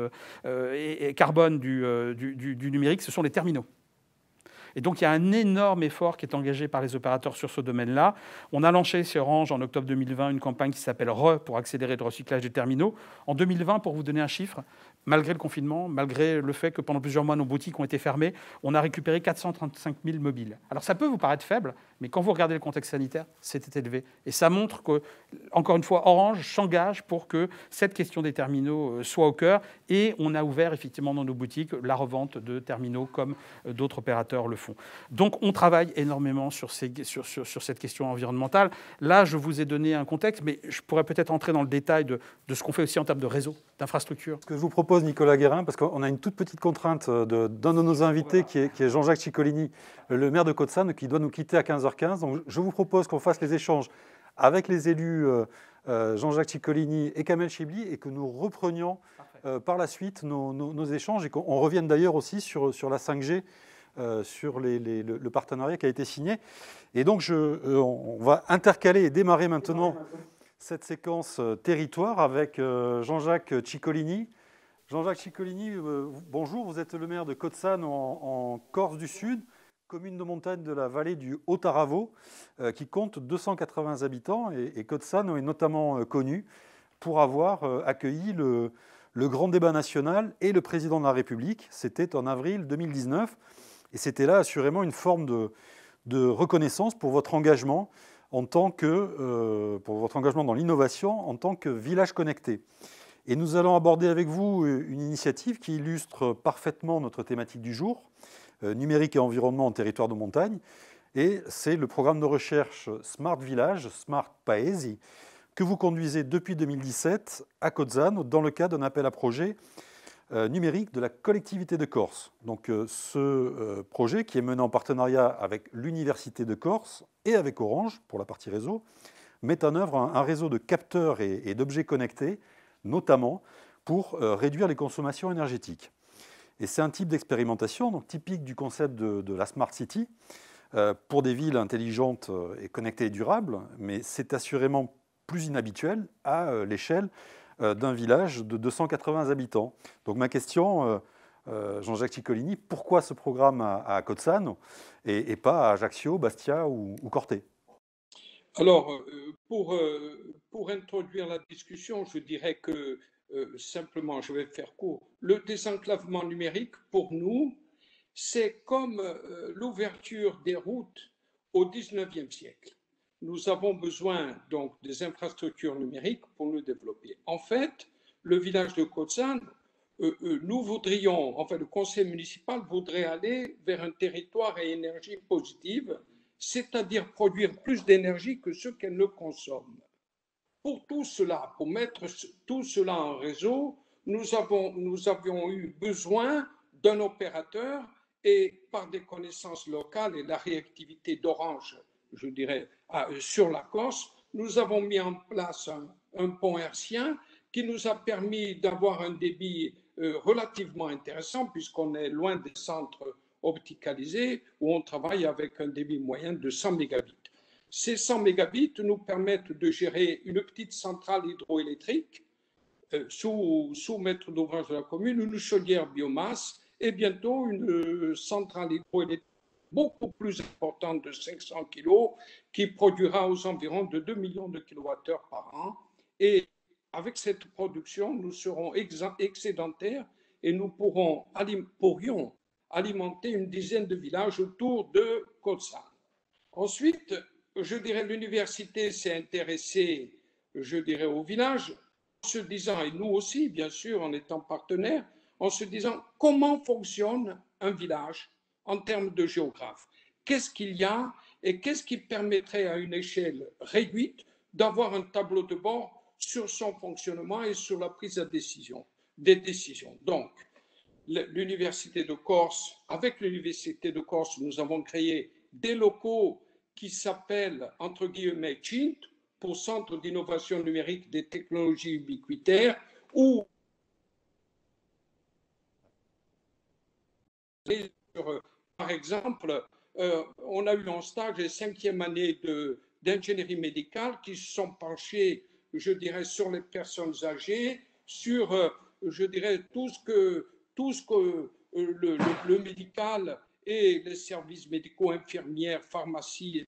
carbone du, du numérique, ce sont les terminaux. Et donc il y a un énorme effort qui est engagé par les opérateurs sur ce domaine-là. On a lancé chez Orange en octobre 2020 une campagne qui s'appelle RE pour accélérer le recyclage des terminaux. En 2020, pour vous donner un chiffre, malgré le confinement, malgré le fait que pendant plusieurs mois nos boutiques ont été fermées, on a récupéré 435 000 mobiles. Alors ça peut vous paraître faible, mais quand vous regardez le contexte sanitaire, c'était élevé. Et ça montre que, encore une fois, Orange s'engage pour que cette question des terminaux euh, soit au cœur. Et on a ouvert effectivement dans nos boutiques la revente de terminaux comme euh, d'autres opérateurs le font. Donc on travaille énormément sur, ces, sur, cette question environnementale. Là, je vous ai donné un contexte, mais je pourrais peut-être entrer dans le détail de, ce qu'on fait aussi en termes de réseau, d'infrastructure. Ce que je vous propose, Nicolas Guérin, parce qu'on a une toute petite contrainte euh, d'un de, nos invités qui est, est Jean-Jacques Ciccolini, le maire de côte qui doit nous quitter à 15h. 15 Donc, je vous propose qu'on fasse les échanges avec les élus euh, euh, Jean-Jacques Ciccolini et Kamel Chibli et que nous reprenions euh, par la suite nos, échanges et qu'on revienne d'ailleurs aussi sur, la 5G. sur le, partenariat qui a été signé. Et donc, on va intercaler et démarrer maintenant cette séquence territoire avec Jean-Jacques Ciccolini. Jean-Jacques Ciccolini, bonjour, vous êtes le maire de côte en Corse du Sud commune de montagne de la vallée du Haut-Taravo, euh, qui compte 280 habitants, et, et côte est notamment euh, connue pour avoir euh, accueilli le, grand débat national et le président de la République. C'était en avril 2019, et c'était là assurément une forme de, de, reconnaissance pour votre engagement en tant que, pour votre engagement dans l'innovation en tant que village connecté. Et nous allons aborder avec vous une initiative qui illustre parfaitement notre thématique du jour. Euh, numérique et environnement en territoire de montagne. Et c'est le programme de recherche Smart Village, Smart Paesi, que vous conduisez depuis 2017 à Cozanne dans le cadre d'un appel à projet euh, numérique de la collectivité de Corse. Donc euh, ce projet qui est mené en partenariat avec l'Université de Corse et avec Orange pour la partie réseau, met en œuvre un, réseau de capteurs et, d'objets connectés, notamment pour réduire les consommations énergétiques. Et c'est un type d'expérimentation donc typique du concept de, la Smart City euh, pour des villes intelligentes euh, et connectées et durables, mais c'est assurément plus inhabituel à euh, l'échelle d'un village de 280 habitants. Donc ma question, Jean-Jacques Ciccolini, pourquoi ce programme à, à et, pas à Ajaccio, Bastia ou, ou Corté Alors, pour, pour introduire la discussion, je dirais que euh, simplement, je vais faire court, le désenclavement numérique, pour nous, c'est comme euh, l'ouverture des routes au 19e siècle. Nous avons besoin donc des infrastructures numériques pour le développer. En fait, le village de côte euh, euh, nous voudrions, enfin le conseil municipal voudrait aller vers un territoire à énergie positive, c'est-à-dire produire plus d'énergie que ce qu'elle ne consomme pour tout cela, pour mettre tout cela en réseau, nous, avons, avions eu besoin d'un opérateur et par des connaissances locales et la réactivité d'Orange, je dirais, euh, sur la Corse, nous avons mis en place un, pont hertien qui nous a permis d'avoir un débit euh, relativement intéressant puisqu'on est loin des centres opticalisés où on travaille avec un débit moyen de 100 Mbps. Ces 100 mégabits nous permettent de gérer une petite centrale hydroélectrique euh, sous, sous maître d'ouvrage de la commune, une chaudière biomasse et bientôt une euh, centrale hydroélectrique beaucoup plus importante de 500 kg qui produira aux environs de 2 millions de kilowattheures par an. Et avec cette production, nous serons excédentaires et nous pourrons, pourrions alimenter une dizaine de villages autour de Côte-Saint. Ensuite, je dirais, l'université s'est intéressée, je dirais, au village, en se disant, et nous aussi, bien sûr, en étant partenaires, en se disant comment fonctionne un village en termes de géographe. Qu'est-ce qu'il y a et qu'est-ce qui permettrait à une échelle réduite d'avoir un tableau de bord sur son fonctionnement et sur la prise de décision, des décisions. Donc, l'Université de Corse, avec l'Université de Corse, nous avons créé des locaux qui s'appelle, entre guillemets, CHINT, pour Centre d'innovation numérique des technologies ubiquitaires, où par exemple, euh, on a eu en stage les cinquième année d'ingénierie médicale qui se sont penchés, je dirais, sur les personnes âgées, sur, euh, je dirais, tout ce que, tout ce que euh, le, médical et les services médicaux, infirmières, pharmacies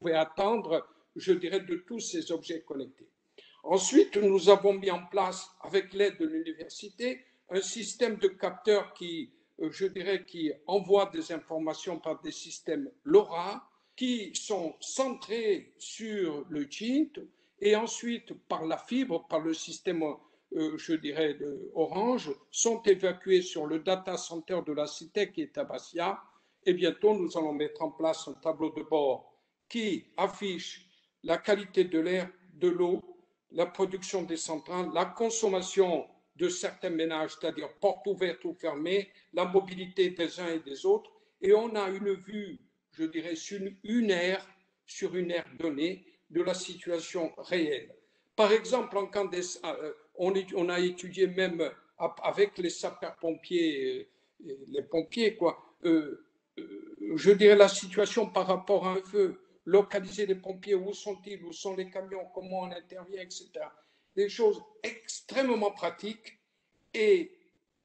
pouvez attendre, je dirais, de tous ces objets connectés. Ensuite, nous avons mis en place, avec l'aide de l'université, un système de capteurs qui, euh, je dirais, qui envoie des informations par des systèmes LoRa qui sont centrés sur le jint et ensuite par la fibre, par le système euh, je dirais, Orange, sont évacués sur le data center de la cité qui est à Bastia. Et bientôt, nous allons mettre en place un tableau de bord qui affiche la qualité de l'air, de l'eau, la production des centrales, la consommation de certains ménages, c'est-à-dire porte ouverte ou fermée, la mobilité des uns et des autres. Et on a une vue, je dirais, sur une aire, sur une aire donnée de la situation réelle. Par exemple, en, camp on, a étudié même euh, avec les sapeurs-pompiers, euh, les pompiers, quoi, euh, je dirais la situation par rapport à un feu, localiser les pompiers, où sont-ils, où sont les camions, comment on intervient, etc. Des choses extrêmement pratiques. Et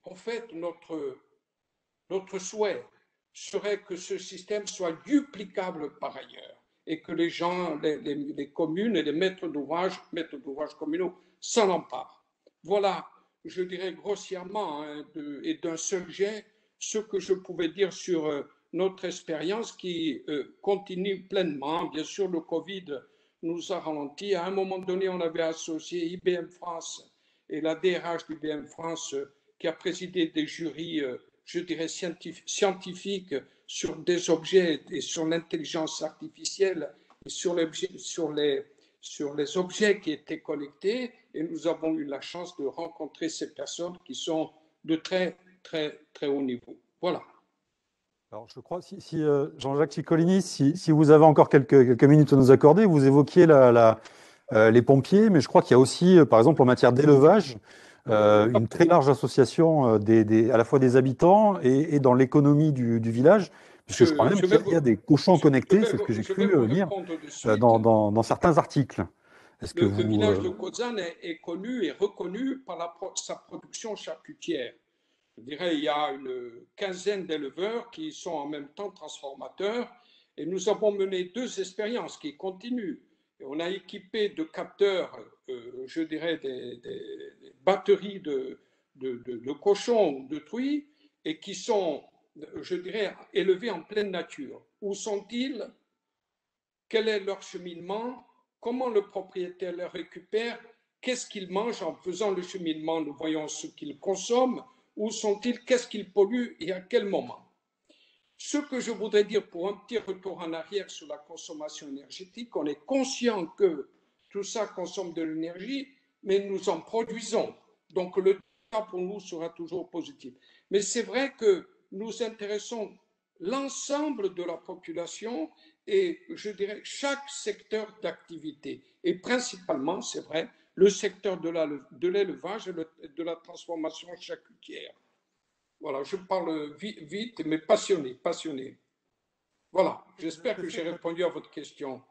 en fait, notre, notre souhait serait que ce système soit duplicable par ailleurs et que les gens, les, communes et les maîtres d'ouvrage, maîtres d'ouvrage communaux s'en emparent. Voilà, je dirais grossièrement hein, et d'un seul jet ce que je pouvais dire sur euh, notre expérience qui euh, continue pleinement. Hein, bien sûr, le Covid nous a ralenti. À un moment donné, on avait associé IBM France et la DRH d'IBM France euh, qui a présidé des jurys, je dirais, scientifiques, sur des objets et sur l'intelligence artificielle et sur sur les sur les objets qui étaient collectés et nous avons eu la chance de rencontrer ces personnes qui sont de très, très, très haut niveau. Voilà. Alors, je crois, si, euh, Jean-Jacques Ciccolini, si, vous avez encore quelques, minutes à nous accorder, vous évoquiez euh, les pompiers, mais je crois qu'il y a aussi, euh, par exemple, en matière d'élevage, une très large association à la fois des habitants et, dans l'économie du, village. Parce que je crois même qu'il y, a des cochons connectés, c'est ce que j'ai cru euh, lire euh, dans, certains articles. que le, vous... Euh, de Kozan est, connu et reconnu par la, sa production charcutière. Je dirais il y a une quinzaine d'éleveurs qui sont en même temps transformateurs et nous avons mené deux expériences qui continuent. on a équipé de capteurs, je dirais, des, batteries de, de, de cochons ou de truies et qui sont je dirais, élevés en pleine nature. Où sont-ils Quel est leur cheminement Comment le propriétaire les récupère Qu'est-ce qu'ils mangent en faisant le cheminement Nous voyons ce qu'ils consomment. Où sont-ils Qu'est-ce qu'ils polluent et à quel moment ce que je voudrais dire pour un petit retour en arrière sur la consommation énergétique, on est conscient que tout ça consomme de l'énergie, mais nous en produisons. Donc le temps pour nous sera toujours positif. Mais c'est vrai que nous intéressons l'ensemble de la population et je dirais chaque secteur d'activité et principalement, c'est vrai, le secteur de l'élevage et de la transformation charcutière. Voilà, je parle vite, mais passionné, passionné. Voilà, j'espère que j'ai répondu à votre question.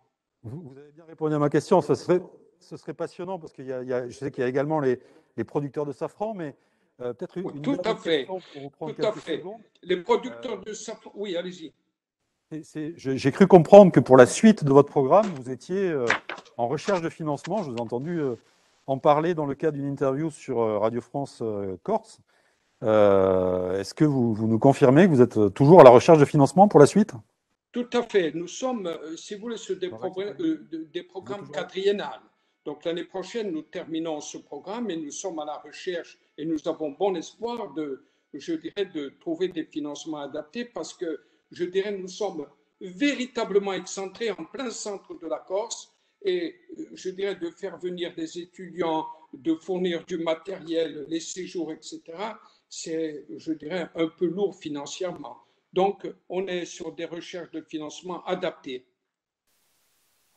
Vous, avez bien répondu à ma question. Ce serait, ce serait passionnant parce que je sais qu'il y a également les, les producteurs de safran, mais euh, peut-être une tout à fait. tout à fait. Les producteurs euh, de Oui, allez-y. J'ai cru comprendre que pour la suite de votre programme, vous étiez euh, en recherche de financement. Je vous ai entendu en parler dans le cadre d'une interview sur Radio France Corse. Est-ce que vous, nous confirmez que vous êtes toujours à la recherche de financement pour la suite Tout à fait. Nous sommes, si vous voulez, sur des, des programmes quadriennales. Donc l'année prochaine, nous terminons ce programme et nous sommes à la recherche et nous avons bon espoir de, je dirais, de trouver des financements adaptés parce que, je dirais, nous sommes véritablement excentrés en plein centre de la Corse et, je dirais, de faire venir des étudiants, de fournir du matériel, les séjours, etc., c'est, je dirais, un peu lourd financièrement. Donc, on est sur des recherches de financements adaptés.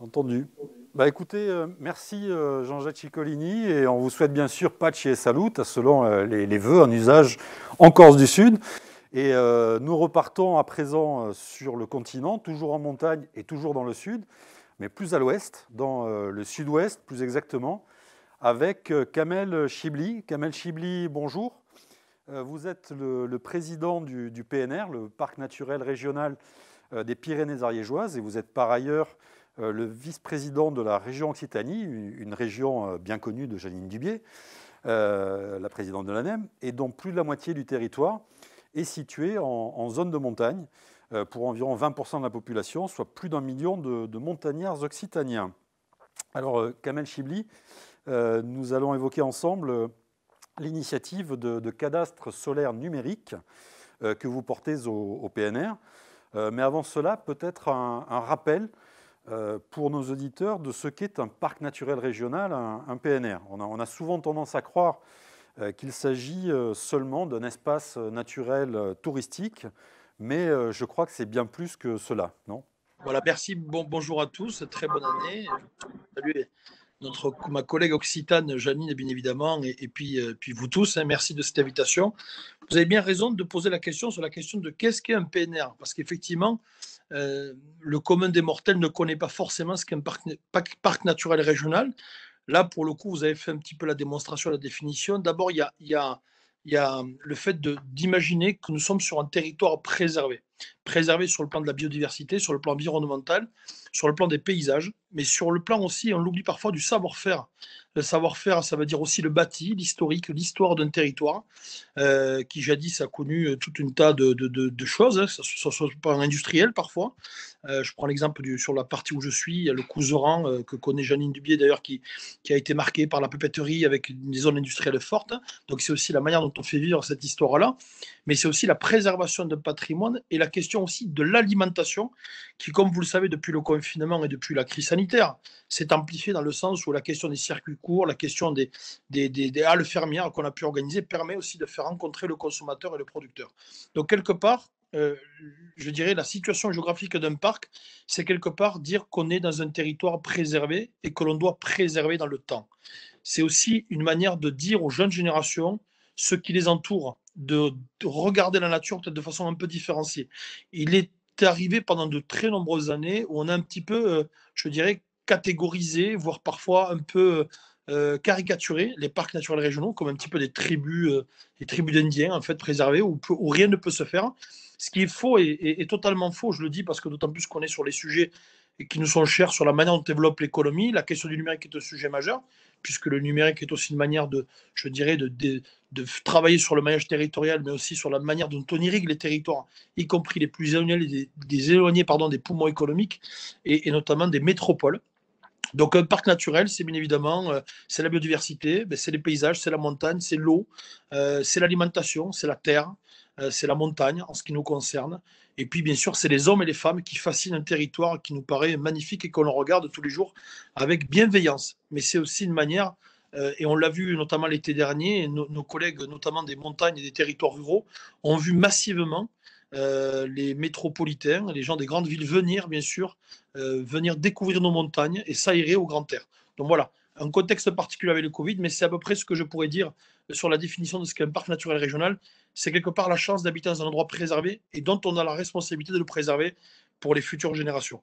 Entendu. Bah écoutez, euh, merci euh, Jean-Jacques Ciccolini et on vous souhaite bien sûr patch et salut selon euh, les, les, vœux en usage en Corse du Sud. Et nous repartons à présent sur le continent, toujours en montagne et toujours dans le sud, mais plus à l'ouest, dans le sud-ouest plus exactement, avec Kamel Chibli. Kamel Chibli, bonjour. vous êtes le, président du, du, PNR, le parc naturel régional des Pyrénées ariégeoises, et vous êtes par ailleurs euh, le vice-président de la région Occitanie, une région euh, bien connue de Janine Dubié, euh, la présidente de l'ANEM, et dont plus de la moitié du territoire est situé en, zone de montagne, pour environ 20% de la population, soit plus d'un million de, montagnards occitaniens. Alors, Kamel Chibli, nous allons évoquer ensemble l'initiative de, cadastre solaire numérique que vous portez au, PNR. mais avant cela, peut-être un, rappel euh, pour nos auditeurs de ce qu'est un parc naturel régional, un, PNR. On a, souvent tendance à croire euh, qu'il s'agit euh, seulement d'un espace naturel touristique, mais je crois que c'est bien plus que cela, non Voilà, merci, bonjour à tous, très bonne année. Salut notre, ma collègue occitane Janine, bien évidemment, et, puis, euh, puis vous tous. Hein, merci de cette invitation. Vous avez bien raison de poser la question sur la question de qu'est-ce qu'un un PNR, parce qu'effectivement, euh, le commun des mortels ne connaît pas forcément ce qu'est un parc, parc, naturel régional. Là, pour le coup, vous avez fait un petit peu la démonstration, la définition. D'abord, il y y, y a le fait d'imaginer que nous sommes sur un territoire préservé préserver sur le plan de la biodiversité, sur le plan environnemental, sur le plan des paysages, mais sur le plan aussi, on l'oublie parfois, du savoir-faire. Le savoir-faire, ça veut dire aussi le bâti, l'historique, l'histoire d'un territoire euh, qui jadis a connu euh, tout un tas de, choses, hein, sur le industriel parfois. Euh, je prends l'exemple sur la partie où je suis, le Couseran que connaît Janine Dubier d'ailleurs, qui, a été marqué par la pupetterie avec des zones industrielles fortes. Hein. Donc c'est aussi la manière dont on fait vivre cette histoire-là, mais c'est aussi la préservation d'un patrimoine et la question aussi de l'alimentation, qui, comme vous le savez, depuis le confinement et depuis la crise sanitaire, s'est amplifiée dans le sens où la question des circuits courts, la question des, halles fermières qu'on a pu organiser permet aussi de faire rencontrer le consommateur et le producteur. Donc, quelque part, euh, je dirais, la situation géographique d'un parc, c'est quelque part dire qu'on est dans un territoire préservé et que l'on doit préserver dans le temps. C'est aussi une manière de dire aux jeunes générations ce qui les entoure, de, regarder la nature peut-être de façon un peu différenciée. Il est arrivé pendant de très nombreuses années où on a un petit peu, euh, je dirais, catégorisé, voire parfois un peu euh, caricaturé les parcs naturels régionaux comme un petit peu des tribus, euh, tribus d'Indiens en fait préservées où, rien ne peut se faire. Ce qui est faux et totalement faux, je le dis parce que d'autant plus qu'on est sur les sujets qui nous sont chers sur la manière dont on développe l'économie, la question du numérique est un sujet majeur puisque le numérique est aussi une manière de, je dirais, de, travailler sur le maillage territorial, mais aussi sur la manière dont on irrigue les territoires, y compris les plus éloignés, des, pardon, des poumons économiques et, notamment des métropoles. Donc un parc naturel, c'est bien évidemment, euh, c'est la biodiversité, ben, c'est les paysages, c'est la montagne, c'est l'eau, euh, c'est l'alimentation, c'est la terre, euh, c'est la montagne en ce qui nous concerne. Et puis, bien sûr, c'est les hommes et les femmes qui fascinent un territoire qui nous paraît magnifique et qu'on regarde tous les jours avec bienveillance. Mais c'est aussi une manière, euh, et on l'a vu notamment l'été dernier, nos, collègues, notamment des montagnes et des territoires ruraux, ont vu massivement euh, les métropolitains, les gens des grandes villes venir, bien sûr, venir découvrir nos montagnes et s'aérer au grand air. Donc voilà, un contexte particulier avec le Covid, mais c'est à peu près ce que je pourrais dire sur la définition de ce qu'est un parc naturel régional c'est quelque part la chance d'habiter dans un endroit préservé et dont on a la responsabilité de le préserver pour les futures générations.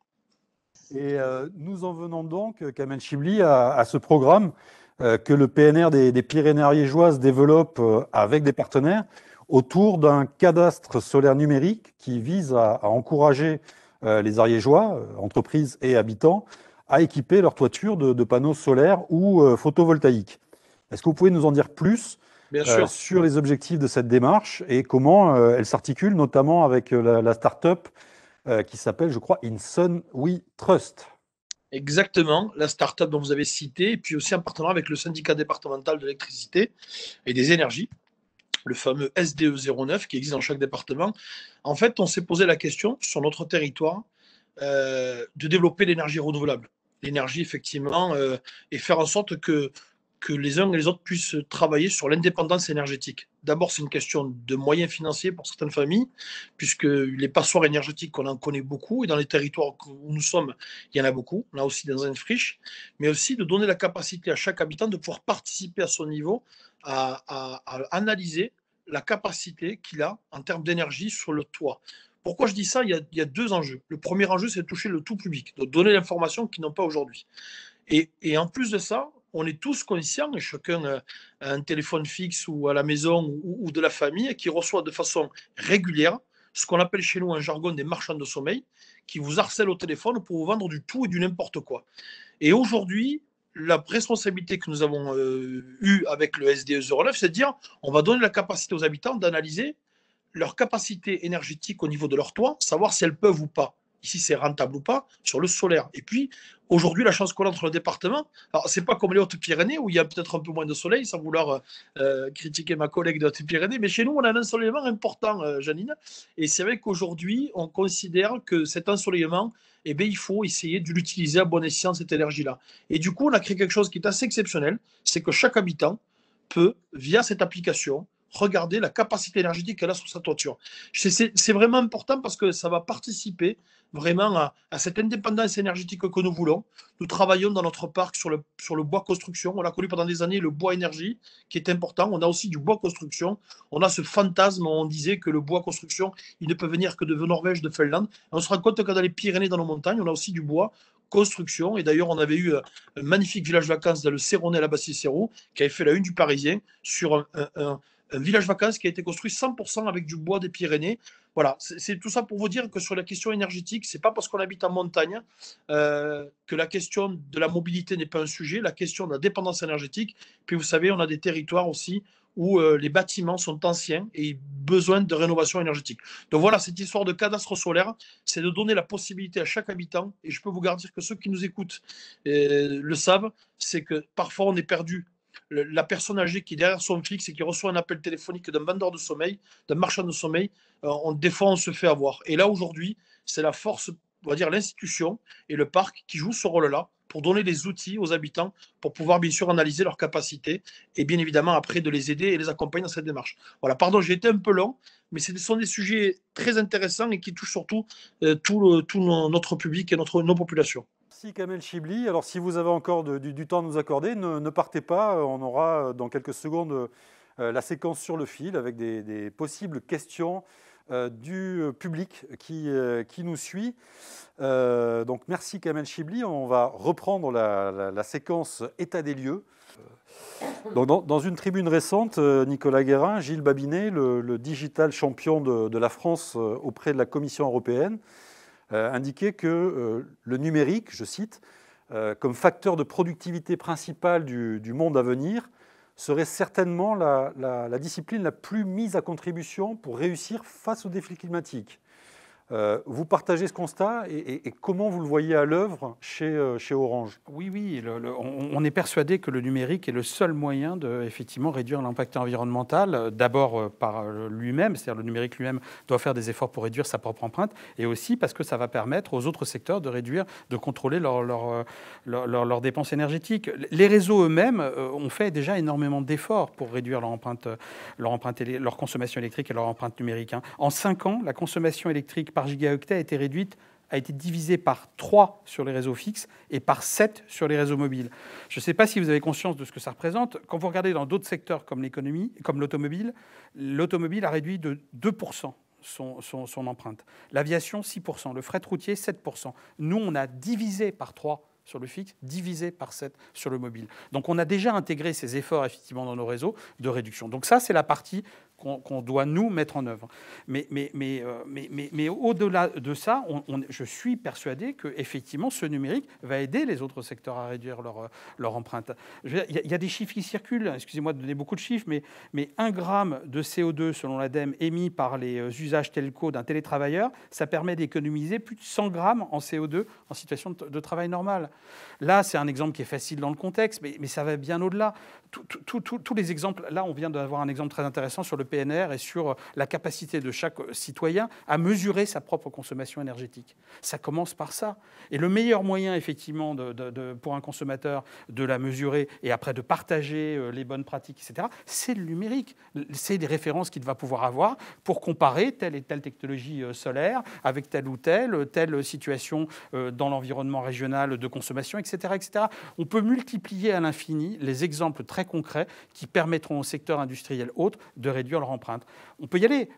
Et euh, nous en venons donc, Kamel Chibli, à, ce programme euh, que le PNR des, Pyrénées ariégeoises développe euh, avec des partenaires autour d'un cadastre solaire numérique qui vise à, encourager les ariégeois, entreprises et habitants, à équiper leur toiture de panneaux solaires ou photovoltaïques. Est-ce que vous pouvez nous en dire plus Bien euh, sûr. sur les objectifs de cette démarche et comment euh, elle s'articule, notamment avec euh, la, la start-up qui s'appelle, je crois, Inson We Trust. Exactement, la start-up dont vous avez cité, et puis aussi en partenariat avec le syndicat départemental de l'électricité et des énergies, le fameux SDE 09 qui existe dans chaque département. En fait, on s'est posé la question sur notre territoire de développer l'énergie renouvelable. L'énergie, effectivement, et faire en sorte que que les uns et les autres puissent travailler sur l'indépendance énergétique. D'abord, c'est une question de moyens financiers pour certaines familles, puisque les passoires énergétiques, on en connaît beaucoup, et dans les territoires où nous sommes, il y en a beaucoup, là aussi dans une friche, mais aussi de donner la capacité à chaque habitant de pouvoir participer à son niveau à, analyser la capacité qu'il a en termes d'énergie sur le toit. Pourquoi je dis ça il y, a, deux enjeux. Le premier enjeu, c'est de toucher le tout public, de donner l'information qu'ils n'ont pas aujourd'hui. et en plus de ça, on est tous conscients, chacun a un téléphone fixe ou à la maison ou, de la famille, qui reçoit de façon régulière ce qu'on appelle chez nous un jargon des marchands de sommeil, qui vous harcèlent au téléphone pour vous vendre du tout et du n'importe quoi. Et aujourd'hui, la responsabilité que nous avons euh, eue avec le SDE 09, c'est de dire on va donner la capacité aux habitants d'analyser leur capacité énergétique au niveau de leur toit, savoir si elles peuvent ou pas, ici c'est rentable ou pas, sur le solaire. Et puis, Aujourd'hui, la chance qu'on a entre le département, alors c'est pas comme les Hautes-Pyrénées où il y a peut-être un peu moins de soleil, sans vouloir euh, critiquer ma collègue des Hautes-Pyrénées, mais chez nous, on a un ensoleillement important, euh, Janine. Et c'est vrai qu'aujourd'hui, on considère que cet ensoleillement, eh bien, il faut essayer de l'utiliser à bon escient, cette énergie-là. Et du coup, on a créé quelque chose qui est assez exceptionnel, c'est que chaque habitant peut, via cette application, regarder la capacité énergétique qu'elle a sur sa toiture. C'est vraiment important parce que ça va participer vraiment à, cette indépendance énergétique que nous voulons. Nous travaillons dans notre parc sur le, sur le bois construction. On a connu pendant des années le bois énergie qui est important. On a aussi du bois construction. On a ce fantasme, on disait que le bois construction, il ne peut venir que de Norvège, de Finlande. On se rend compte que dans les Pyrénées, dans nos montagnes, on a aussi du bois construction. Et d'ailleurs, on avait eu euh, un magnifique village vacances dans le à la bassie Cérou qui avait fait la une du Parisien sur un un village vacances qui a été construit 100% avec du bois des Pyrénées. Voilà, c'est tout ça pour vous dire que sur la question énergétique, c'est pas parce qu'on habite en montagne euh, que la question de la mobilité n'est pas un sujet, la question de la dépendance énergétique. Puis vous savez, on a des territoires aussi où euh, les bâtiments sont anciens et ils besoin de rénovation énergétique. Donc voilà, cette histoire de cadastre solaire, c'est de donner la possibilité à chaque habitant, et je peux vous garantir que ceux qui nous écoutent euh, le savent, c'est que parfois on est perdu la personne âgée qui est derrière son fixe et qui reçoit un appel téléphonique d'un vendeur de sommeil, d'un marchand de sommeil, euh, on, des fois on se fait avoir. Et là aujourd'hui, c'est la force, on va dire l'institution et le parc qui jouent ce rôle-là pour donner des outils aux habitants pour pouvoir bien sûr analyser leurs capacités et bien évidemment après de les aider et les accompagner dans cette démarche. Voilà, pardon, j'ai été un peu long, mais ce sont des sujets très intéressants et qui touchent surtout euh, tout, notre public et notre, nos populations. Merci Kamel Chibli. Alors si vous avez encore du, temps à nous accorder, ne, partez pas. On aura euh, dans quelques secondes euh, la séquence sur le fil avec des, possibles questions euh, du public qui, nous suit. donc merci Kamel Chibli. On va reprendre la, séquence état des lieux. dans, une tribune récente, Nicolas Guérin, Gilles Babinet, le, digital champion de, la France auprès de la Commission européenne, euh, indiquait que euh, le numérique, je cite, euh, comme facteur de productivité principale du, monde à venir, serait certainement la, la, discipline la plus mise à contribution pour réussir face aux défis climatiques. Euh, vous partagez ce constat et, comment vous le voyez à l'œuvre chez, euh, chez Orange Oui, oui, on, est persuadé que le numérique est le seul moyen de effectivement réduire l'impact environnemental, euh, d'abord par lui-même, c'est-à-dire le numérique lui-même doit faire des efforts pour réduire sa propre empreinte, et aussi parce que ça va permettre aux autres secteurs de réduire, de contrôler leurs dépenses énergétiques. Les réseaux eux-mêmes ont fait déjà énormément d'efforts pour réduire leur empreinte, leur empreinte, leur consommation électrique et leur empreinte numérique. Hein. En cinq ans, la consommation électrique par gigaoctet a été réduite a été divisé par 3 sur les réseaux fixes et par 7 sur les réseaux mobiles. Je ne sais pas si vous avez conscience de ce que ça représente. Quand vous regardez dans d'autres secteurs comme l'économie, comme l'automobile, l'automobile a réduit de 2% son, son, empreinte. L'aviation, 6%. Le fret routier, 7%. Nous, on a divisé par 3 sur le fixe, divisé par 7 sur le mobile. Donc on a déjà intégré ces efforts effectivement dans nos réseaux de réduction. Donc ça, c'est la partie qu'on doit nous mettre en œuvre. Mais, mais, mais, euh, mais, mais, au-delà de ça, je suis persuadé que effectivement, ce numérique va aider les autres secteurs à réduire leur, euh, empreinte. Il y, a des chiffres qui circulent, excusez-moi de donner beaucoup de chiffres, mais, mais gramme de CO2, selon l'ADEME, émis par les euh, usages telco d'un télétravailleur, ça permet d'économiser plus de 100 grammes en CO2 en situation de, travail normal. Là, c'est un exemple qui est facile dans le contexte, mais, mais ça va bien au-delà tous les exemples, là on vient d'avoir un exemple très intéressant sur le PNR et sur la capacité de chaque citoyen à mesurer sa propre consommation énergétique. Ça commence par ça. Et le meilleur moyen effectivement de, pour un consommateur de la mesurer et après de partager euh, les bonnes pratiques, etc., c'est le numérique. C'est des références qu'il va pouvoir avoir pour comparer telle et telle technologie euh, solaire avec telle ou telle, euh, telle situation dans l'environnement régional de consommation, etc., etc. On peut multiplier à l'infini les exemples très très concrets qui permettront au secteur industriel haute de réduire leur empreinte. On peut y aller.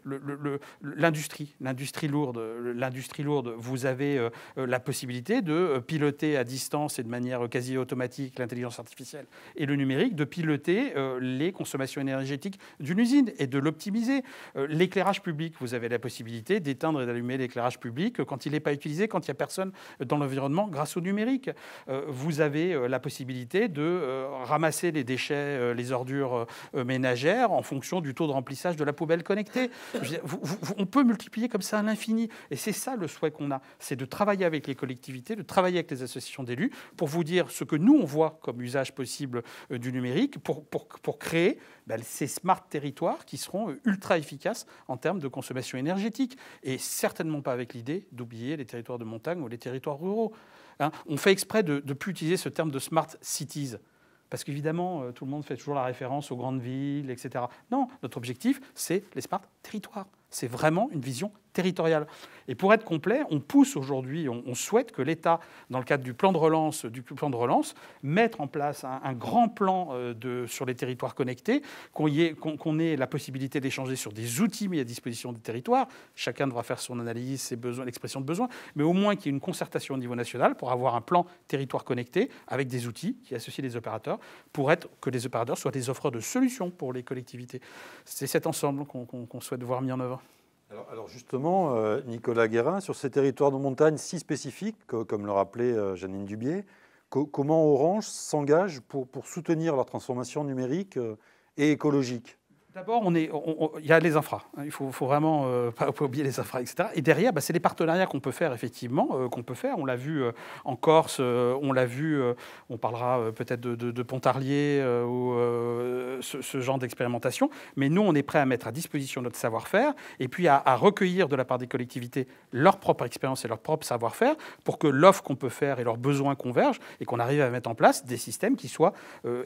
L'industrie, l'industrie lourde, l'industrie lourde, vous avez euh, euh, la possibilité de euh, piloter à distance et de manière quasi automatique l'intelligence artificielle et le numérique, de piloter les consommations énergétiques d'une usine et de l'optimiser. L'éclairage public, vous avez la possibilité d'éteindre et d'allumer l'éclairage public quand il n'est pas utilisé, quand il n'y a personne dans l'environnement grâce au numérique. Vous avez la possibilité de ramasser les déchets euh, les ordures euh, ménagères en fonction du taux de remplissage de la poubelle connectée. on peut multiplier comme ça à l'infini. Et c'est ça le souhait qu'on a, c'est de travailler avec les collectivités, de travailler avec les associations d'élus pour vous dire ce que nous, on voit comme usage possible euh, du numérique pour, pour, créer ben, ces smart territoires qui seront ultra efficaces en termes de consommation énergétique. Et certainement pas avec l'idée d'oublier les territoires de montagne ou les territoires ruraux. Hein. on fait exprès de ne plus utiliser ce terme de smart cities. Parce qu'évidemment, euh, tout le monde fait toujours la référence aux grandes villes, etc. Non, notre objectif, c'est les smart territoires. C'est vraiment une vision territoriale. Et pour être complet, on pousse aujourd'hui, on, souhaite que l'État, dans le cadre du plan de relance, du plan de relance, mette en place un, grand plan euh, de, sur les territoires connectés, qu'on ait, la possibilité d'échanger sur des outils mis à disposition des territoires. Chacun devra faire son analyse, ses besoins, l'expression de besoins, mais au moins qu'il y ait une concertation au niveau national pour avoir un plan territoire connecté avec des outils qui associent les opérateurs pour être que les opérateurs soient des offreurs de solutions pour les collectivités. C'est cet ensemble qu'on souhaite voir mis en œuvre. Alors, justement, euh, Nicolas Guérin, sur ces territoires de montagne si spécifiques, comme le rappelait euh, Jeannine Dubié, comment Orange s'engage pour, soutenir leur transformation numérique euh, et écologique D'abord, il y a les infras. Hein. il faut, faut vraiment euh, pas, oublier les infras, etc. Et derrière, bah, c'est les partenariats qu'on peut faire effectivement, euh, qu'on peut faire. On l'a vu euh, en Corse, on l'a vu. on parlera peut-être de, Pontarlier ou ce, genre d'expérimentation. Mais nous, on est prêt à mettre à disposition notre savoir-faire et puis à, à, recueillir de la part des collectivités leur propre expérience et leur propre savoir-faire pour que l'offre qu'on peut faire et leurs besoins convergent et qu'on arrive à mettre en place des systèmes qui soient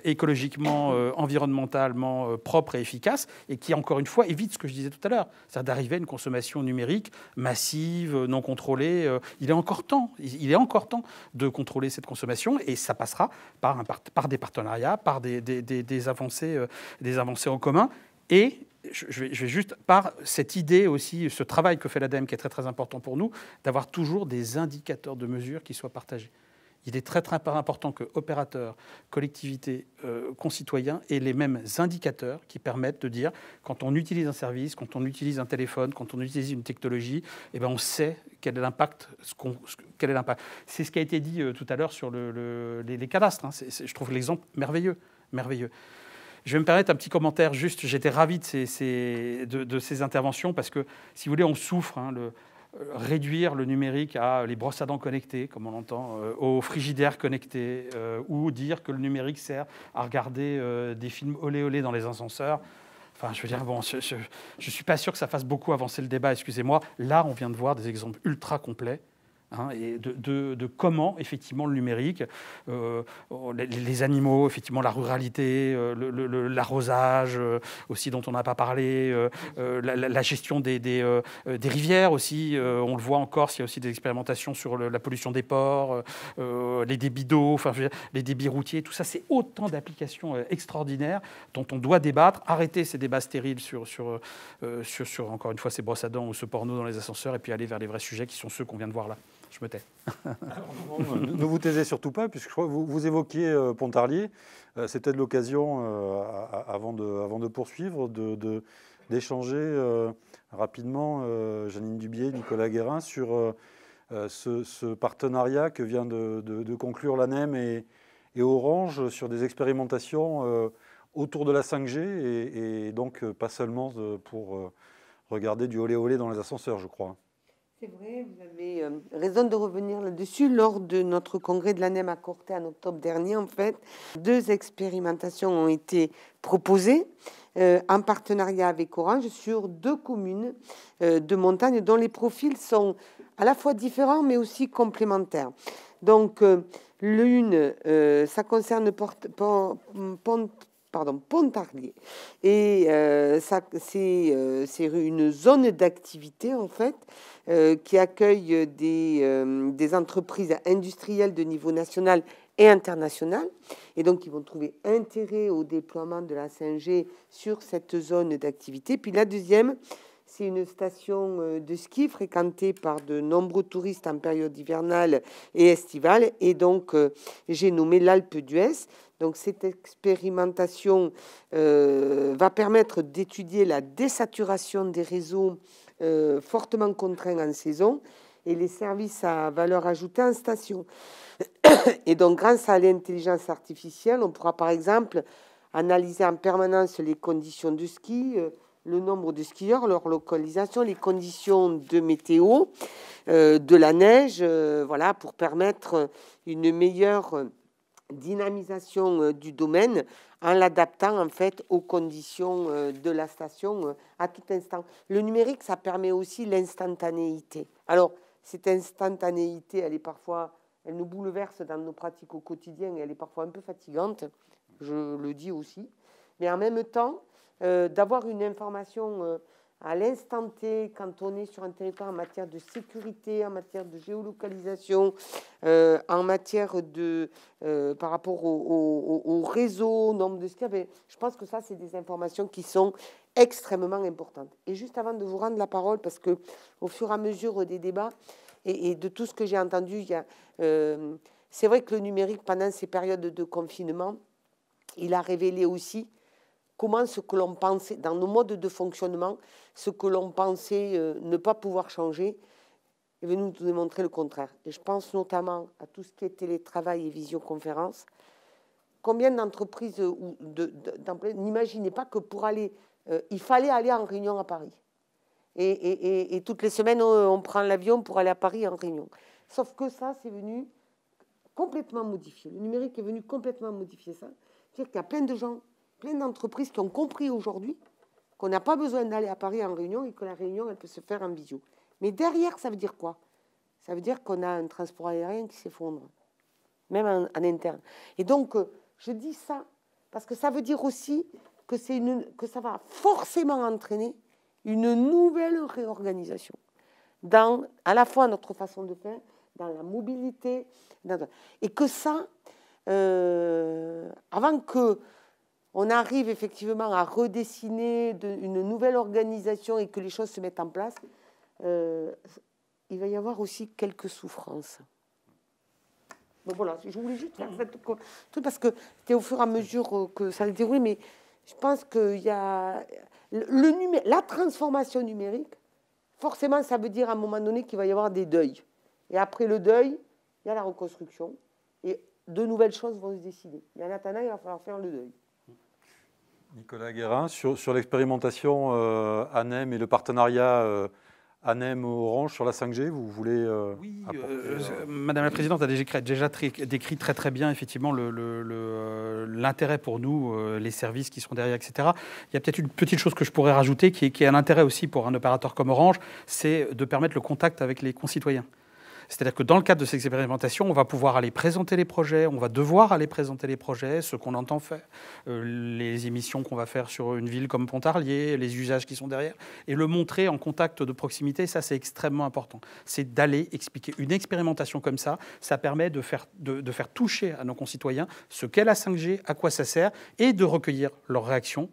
écologiquement, environnementalement propres et efficaces et qui, encore une fois, évite ce que je disais tout à l'heure, c'est-à-dire d'arriver à une consommation numérique massive, euh, non contrôlée. Euh, il est encore temps, il est encore temps de contrôler cette consommation et ça passera par, des partenariats, par euh, des, avancées, en commun et je vais, je vais, juste par cette idée aussi, ce travail que fait l'ADEME qui est très très important pour nous, d'avoir toujours des indicateurs de mesure qui soient partagés il est très très important que opérateurs, collectivités, euh, concitoyens aient les mêmes indicateurs qui permettent de dire quand on utilise un service, quand on utilise un téléphone, quand on utilise une technologie, eh ben on sait quel est l'impact. quel est l'impact. C'est ce qui a été dit euh, tout à l'heure sur le, les, cadastres. Hein. je trouve l'exemple merveilleux, merveilleux. Je vais me permettre un petit commentaire juste. J'étais ravi de ces, de, ces, interventions parce que, si vous voulez, on souffre. Hein, le, euh, réduire le numérique à les brosses à dents connectées, comme on l'entend, euh, aux frigidaires connectés, euh, ou dire que le numérique sert à regarder des films olé olé dans les ascenseurs. Enfin, je veux dire, bon, je ne suis pas sûr que ça fasse beaucoup avancer le débat, excusez-moi. Là, on vient de voir des exemples ultra complets Hein, et de, comment effectivement le numérique, euh, les, animaux, effectivement la ruralité, euh, l'arrosage euh, aussi dont on n'a pas parlé, la, gestion des, des, rivières aussi, on le voit encore, il y a aussi des expérimentations sur la pollution des ports, les débits d'eau, enfin, les débits routiers, tout ça c'est autant d'applications extraordinaires dont on doit débattre, arrêter ces débats stériles sur, sur, sur, sur encore une fois ces brosses à dents ou ce porno dans les ascenseurs et puis aller vers les vrais sujets qui sont ceux qu'on vient de voir là. ne vous taisez surtout pas, puisque je crois vous, évoquiez euh, Pontarlier. Euh, c'était de l'occasion, euh, avant, de, poursuivre, d'échanger rapidement, Janine Dubier, Nicolas Guérin, sur ce, partenariat que vient de, conclure l'ANEM et, Orange sur des expérimentations autour de la 5G, et, donc pas seulement pour regarder du olé-olé dans les ascenseurs, je crois. C'est vrai, vous avez euh, raison de revenir là-dessus. Lors de notre congrès de l'ANEM à Corté en octobre dernier, en fait, deux expérimentations ont été proposées euh, en partenariat avec Orange sur deux communes euh, de montagne dont les profils sont à la fois différents mais aussi complémentaires. Donc, l'une, ça concerne Pont-Pont pardon, Pontarlier. Et euh, c'est euh, une zone d'activité, en fait, euh, qui accueille des, entreprises industrielles de niveau national et international. Et donc, ils vont trouver intérêt au déploiement de la 5G sur cette zone d'activité. Puis la deuxième, c'est une station de ski fréquentée par de nombreux touristes en période hivernale et estivale. Et donc, j'ai nommé l'Alpe d'Huez. Donc cette expérimentation euh, va permettre d'étudier la désaturation des réseaux euh, fortement contraints en saison et les services à valeur ajoutée en station. Et donc grâce à l'intelligence artificielle, on pourra par exemple analyser en permanence les conditions de ski, euh, le nombre de skieurs, leur localisation, les conditions de météo, de la neige, voilà, pour permettre une meilleure dynamisation euh, du domaine en l'adaptant en fait aux conditions euh, de la station euh, à tout instant. Le numérique, ça permet aussi l'instantanéité. Alors, cette instantanéité, elle est parfois, elle nous bouleverse dans nos pratiques au quotidien et elle est parfois un peu fatigante, je le dis aussi. Mais en même temps, d'avoir une information à l'instant T, quand on est sur un territoire en matière de sécurité, en matière de géolocalisation, euh, en matière de euh, par rapport au, réseau, au nombre de ben, je pense que ça, c'est des informations qui sont extrêmement importantes. Et juste avant de vous rendre la parole, parce que au fur et à mesure des débats et, de tout ce que j'ai entendu, euh, c'est vrai que le numérique, pendant ces périodes de confinement, il a révélé aussi comment ce que l'on pensait, dans nos modes de fonctionnement, ce que l'on pensait euh, ne pas pouvoir changer, est venu nous démontrer le contraire. Et je pense notamment à tout ce qui est télétravail et visioconférence. Combien d'entreprises euh, ou de, n'imaginaient pas que pour aller, euh, il fallait aller en réunion à Paris. Et, toutes les semaines, on, prend l'avion pour aller à Paris en réunion. Sauf que ça, c'est venu complètement modifier. Le numérique est venu complètement modifier ça. C'est-à-dire qu'il y a plein de gens plein d'entreprises qui ont compris aujourd'hui qu'on n'a pas besoin d'aller à Paris en réunion et que la réunion, elle peut se faire en visio. Mais derrière, ça veut dire quoi Ça veut dire qu'on a un transport aérien qui s'effondre, même en, interne. Et donc, euh, je dis ça parce que ça veut dire aussi que, une, que ça va forcément entraîner une nouvelle réorganisation dans à la fois notre façon de faire, dans la mobilité, et que ça, euh, avant que on arrive effectivement à redessiner une nouvelle organisation et que les choses se mettent en place, euh, il va y avoir aussi quelques souffrances. Donc voilà, je voulais juste faire cette tout parce que c'était au fur et à mesure euh, que ça le déroulait, mais je pense qu'il y a le la transformation numérique. Forcément, ça veut dire à un moment donné qu'il va y avoir des deuils. Et après le deuil, il y a la reconstruction et de nouvelles choses vont se décider. Et en attendant, il va falloir faire le deuil. Nicolas Guérin, sur, sur l'expérimentation euh, ANEM et le partenariat euh, ANEM Orange sur la 5G, vous voulez... Euh, oui, Madame la Présidente a déjà, déjà décrit très très bien effectivement l'intérêt pour nous, les services qui sont derrière, etc. Il y a peut-être une petite chose que je pourrais rajouter qui, qui est un intérêt aussi pour un opérateur comme Orange, c'est de permettre le contact avec les concitoyens. C'est-à-dire que dans le cadre de ces expérimentations, on va pouvoir aller présenter les projets, on va devoir aller présenter les projets, ce qu'on entend faire, euh, les émissions qu'on va faire sur une ville comme Pontarlier, les usages qui sont derrière, et le montrer en contact de proximité, ça c'est extrêmement important. C'est d'aller expliquer. Une expérimentation comme ça, ça permet de faire, faire toucher à nos concitoyens ce qu'est la 5G, à quoi ça sert, et de recueillir leurs réactions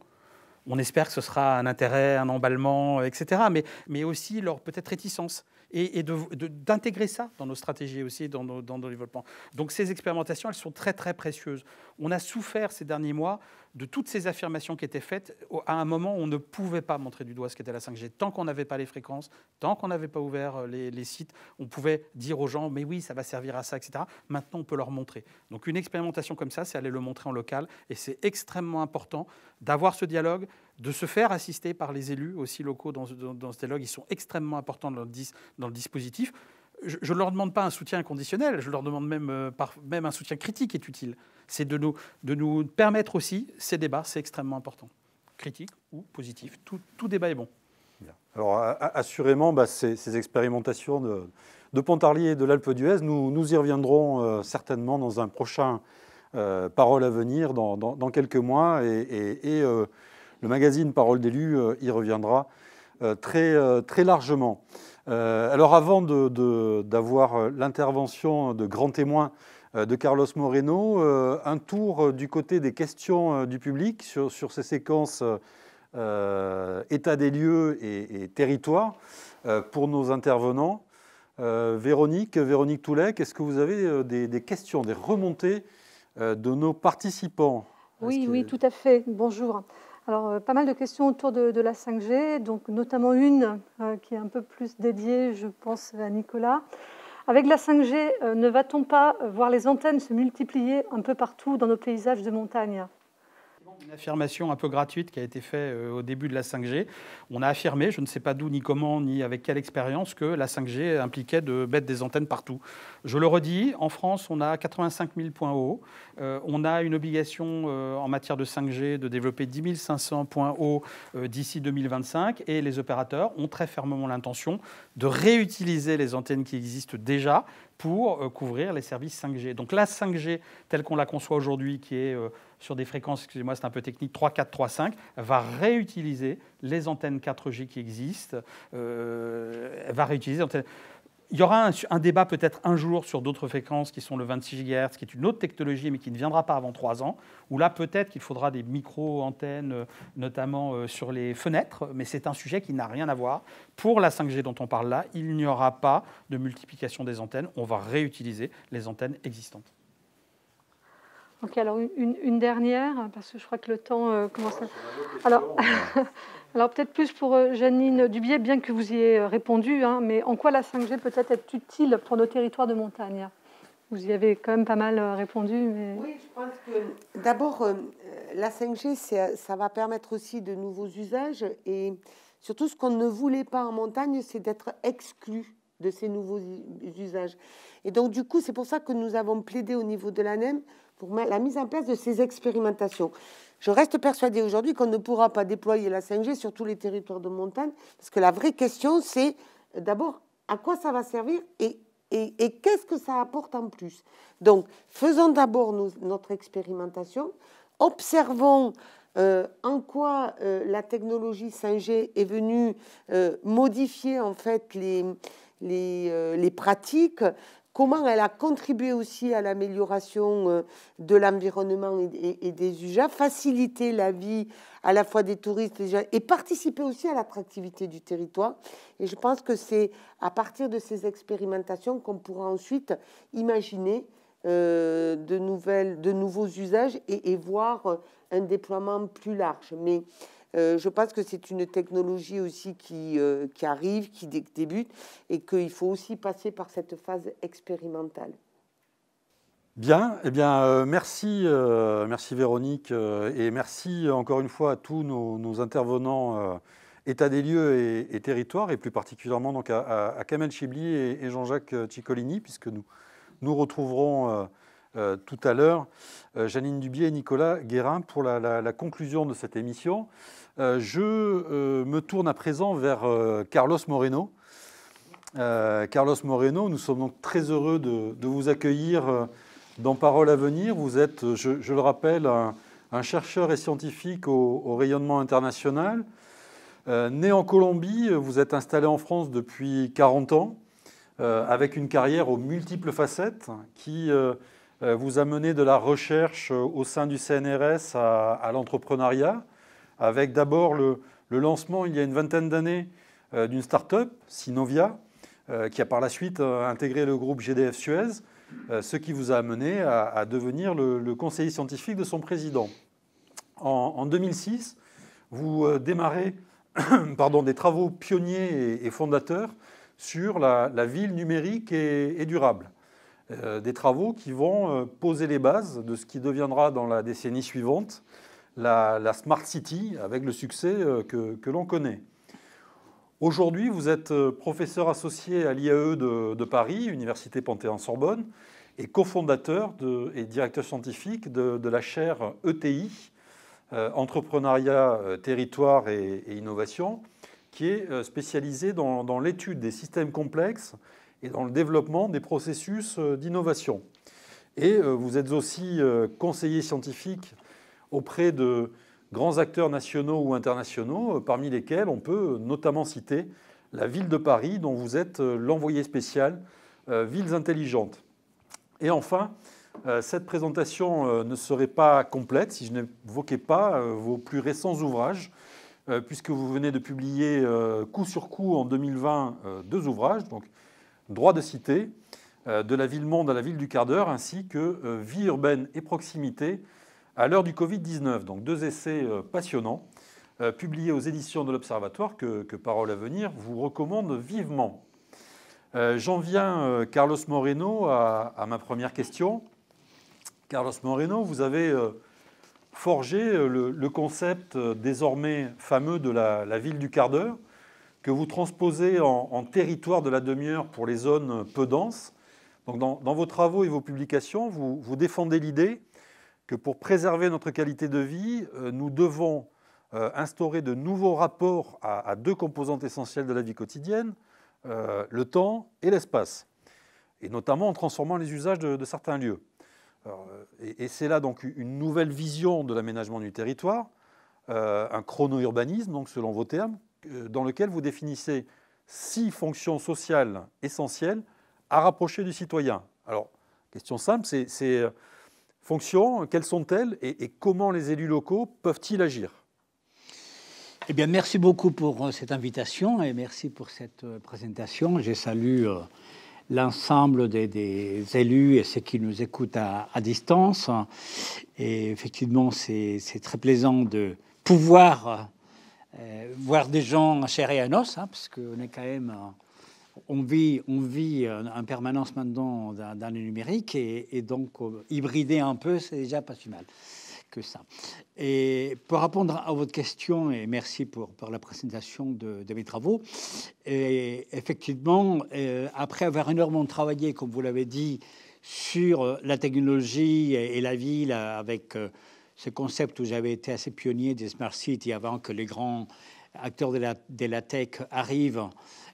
on espère que ce sera un intérêt, un emballement, etc. Mais, mais aussi leur peut-être réticence et, d'intégrer ça dans nos stratégies aussi, dans nos, dans nos développements. Donc ces expérimentations, elles sont très très précieuses. On a souffert ces derniers mois de toutes ces affirmations qui étaient faites, à un moment où on ne pouvait pas montrer du doigt ce qu'était la 5G. Tant qu'on n'avait pas les fréquences, tant qu'on n'avait pas ouvert euh, les, sites, on pouvait dire aux gens, mais oui, ça va servir à ça, etc. Maintenant, on peut leur montrer. Donc une expérimentation comme ça, c'est aller le montrer en local, et c'est extrêmement important d'avoir ce dialogue, de se faire assister par les élus aussi locaux dans, ce dialogue. Ils sont extrêmement importants dans le dispositif je ne leur demande pas un soutien inconditionnel, je leur demande même, euh, un soutien critique est utile. C'est de nous, permettre aussi ces débats, c'est extrêmement important. Critique ou positif, tout, débat est bon. Alors assurément, bah, ces, expérimentations de, Pontarlier et de l'Alpe d'Huez, nous, nous y reviendrons euh, certainement dans un prochain euh, Parole à venir, dans, quelques mois, et, et le magazine Parole d'élus y reviendra euh, très, euh, très largement. Euh, alors avant d'avoir l'intervention de grands témoins de Carlos Moreno, un tour du côté des questions du public sur, ces séquences état des lieux et, territoire pour nos intervenants. Véronique, Véronique Toulec, est-ce que vous avez des, questions, des remontées de nos participants Oui, oui, tout à fait. Bonjour. Alors, euh, pas mal de questions autour de, la 5G, donc notamment une euh, qui est un peu plus dédiée, je pense, à Nicolas. Avec la 5G, euh, ne va-t-on pas voir les antennes se multiplier un peu partout dans nos paysages de montagne une affirmation un peu gratuite qui a été faite euh, au début de la 5G. On a affirmé, je ne sais pas d'où, ni comment, ni avec quelle expérience, que la 5G impliquait de mettre des antennes partout. Je le redis, en France, on a 85 000 points hauts. Euh, on a une obligation euh, en matière de 5G de développer 10 500 points hauts d'ici 2025. Et les opérateurs ont très fermement l'intention de réutiliser les antennes qui existent déjà pour euh, couvrir les services 5G. Donc la 5G telle qu'on la conçoit aujourd'hui, qui est euh, sur des fréquences, excusez-moi, c'est un peu technique, 3, 4, 3, 5, va réutiliser les antennes 4G qui existent, euh, va réutiliser il y aura un, débat peut-être un jour sur d'autres fréquences qui sont le 26 GHz, qui est une autre technologie mais qui ne viendra pas avant trois ans, où là peut-être qu'il faudra des micro-antennes, euh, notamment euh, sur les fenêtres, mais c'est un sujet qui n'a rien à voir. Pour la 5G dont on parle là, il n'y aura pas de multiplication des antennes, on va réutiliser les antennes existantes. Ok, alors une, dernière, parce que je crois que le temps euh, commence à... Alors, peut-être plus pour euh, Janine Dubier, bien que vous y ayez euh, répondu, hein, mais en quoi la 5G peut être, être utile pour nos territoires de montagne Vous y avez quand même pas mal répondu. Oui, je pense que d'abord, la 5G, ça va permettre aussi de nouveaux usages et surtout ce qu'on ne voulait pas en montagne, c'est d'être exclu de ces nouveaux usages. Et donc du coup, c'est pour ça que nous avons plaidé au niveau de l'ANEM pour la mise en place de ces expérimentations. Je reste persuadée aujourd'hui qu'on ne pourra pas déployer la 5G sur tous les territoires de montagne, parce que la vraie question, c'est euh, d'abord à quoi ça va servir et, qu'est-ce que ça apporte en plus. Donc, faisons d'abord notre expérimentation, observons euh, en quoi euh, la technologie 5G est venue modifier en fait les pratiques, comment elle a contribué aussi à l'amélioration euh, de l'environnement et des usages, facilité la vie à la fois des touristes et participer aussi à l'attractivité du territoire. Et je pense que c'est à partir de ces expérimentations qu'on pourra ensuite imaginer euh, de, nouvelles, de nouveaux usages et, et, voir un déploiement plus large. Mais euh, je pense que c'est une technologie aussi qui, euh, arrive, qui débute, et qu'il faut aussi passer par cette phase expérimentale. Bien, eh bien, euh, merci, merci Véronique, et merci encore une fois à tous nos, intervenants état des lieux et, et, territoires, et plus particulièrement donc à, Kamel Chibli et, Jean-Jacques Ciccolini, puisque nous retrouverons tout à l'heure, Janine Dubier et Nicolas Guérin pour la conclusion de cette émission. Euh, je euh, me tourne à présent vers euh, Carlos Moreno. Carlos Moreno, nous sommes donc très heureux de, vous accueillir dans Parole à venir. Vous êtes, je, le rappelle, un, chercheur et scientifique au, rayonnement international. né en Colombie, vous êtes installé en France depuis 40 ans, avec une carrière aux multiples facettes qui vous a mené de la recherche au sein du CNRS à l'entrepreneuriat avec d'abord le, lancement, il y a une vingtaine d'années, euh, d'une start-up, Sinovia, euh, qui a par la suite euh, intégré le groupe GDF Suez, ce qui vous a amené à, devenir le, conseiller scientifique de son président. En, 2006, vous démarrez pardon, des travaux pionniers et, fondateurs sur la, ville numérique et, durable. des travaux qui vont poser les bases de ce qui deviendra dans la décennie suivante la, Smart City avec le succès euh, que, l'on connaît. Aujourd'hui, vous êtes euh, professeur associé à l'IAE de, Paris, Université Panthéon-Sorbonne, et cofondateur et directeur scientifique de, la chaire ETI, euh, Entrepreneuriat, Territoire et, Innovation, qui est spécialisée dans, dans l'étude des systèmes complexes et dans le développement des processus d'innovation. Et vous êtes aussi conseiller scientifique auprès de grands acteurs nationaux ou internationaux, euh, parmi lesquels on peut notamment citer la ville de Paris, dont vous êtes euh, l'envoyé spécial, euh, Villes intelligentes. Et enfin, cette présentation ne serait pas complète si je n'évoquais pas vos plus récents ouvrages, puisque vous venez de publier coup sur coup en 2020 deux ouvrages, donc Droit de cité, de la ville monde à la ville du quart d'heure, ainsi que Vie urbaine et proximité, à l'heure du Covid-19. Donc deux essais euh, passionnants, euh, publiés aux éditions de l'Observatoire, que, Parole à venir vous recommande vivement. Euh, j'en viens, Carlos Moreno, à, ma première question. Carlos Moreno, vous avez forgé le, concept désormais fameux de la, ville du quart d'heure, que vous transposez en, territoire de la demi-heure pour les zones peu denses. Donc dans, vos travaux et vos publications, vous défendez l'idée que pour préserver notre qualité de vie, euh, nous devons euh, instaurer de nouveaux rapports à, deux composantes essentielles de la vie quotidienne, euh, le temps et l'espace, et notamment en transformant les usages de, certains lieux. et, c'est là donc une nouvelle vision de l'aménagement du territoire, un chrono-urbanisme, donc selon vos termes, dans lequel vous définissez six fonctions sociales essentielles à rapprocher du citoyen. Alors, question simple, c'est fonctions, quelles sont-elles et, comment les élus locaux peuvent-ils agir Eh bien, merci beaucoup pour euh, cette invitation et merci pour cette euh, présentation. Je salue euh, l'ensemble des, élus et ceux qui nous écoutent à, distance. Et effectivement, c'est très plaisant de pouvoir voir des gens chers et à nos, hein, parce qu'on est quand même on vit, on vit euh, en permanence maintenant dans, le numérique et, donc euh, hybrider un peu, c'est déjà pas si mal que ça. Et pour répondre à votre question, et merci pour, la présentation de, mes travaux, et effectivement, euh, après avoir énormément travaillé, comme vous l'avez dit, sur la technologie et, la ville avec ce concept où j'avais été assez pionnier des smart cities avant que les grands acteurs de la, tech arrivent.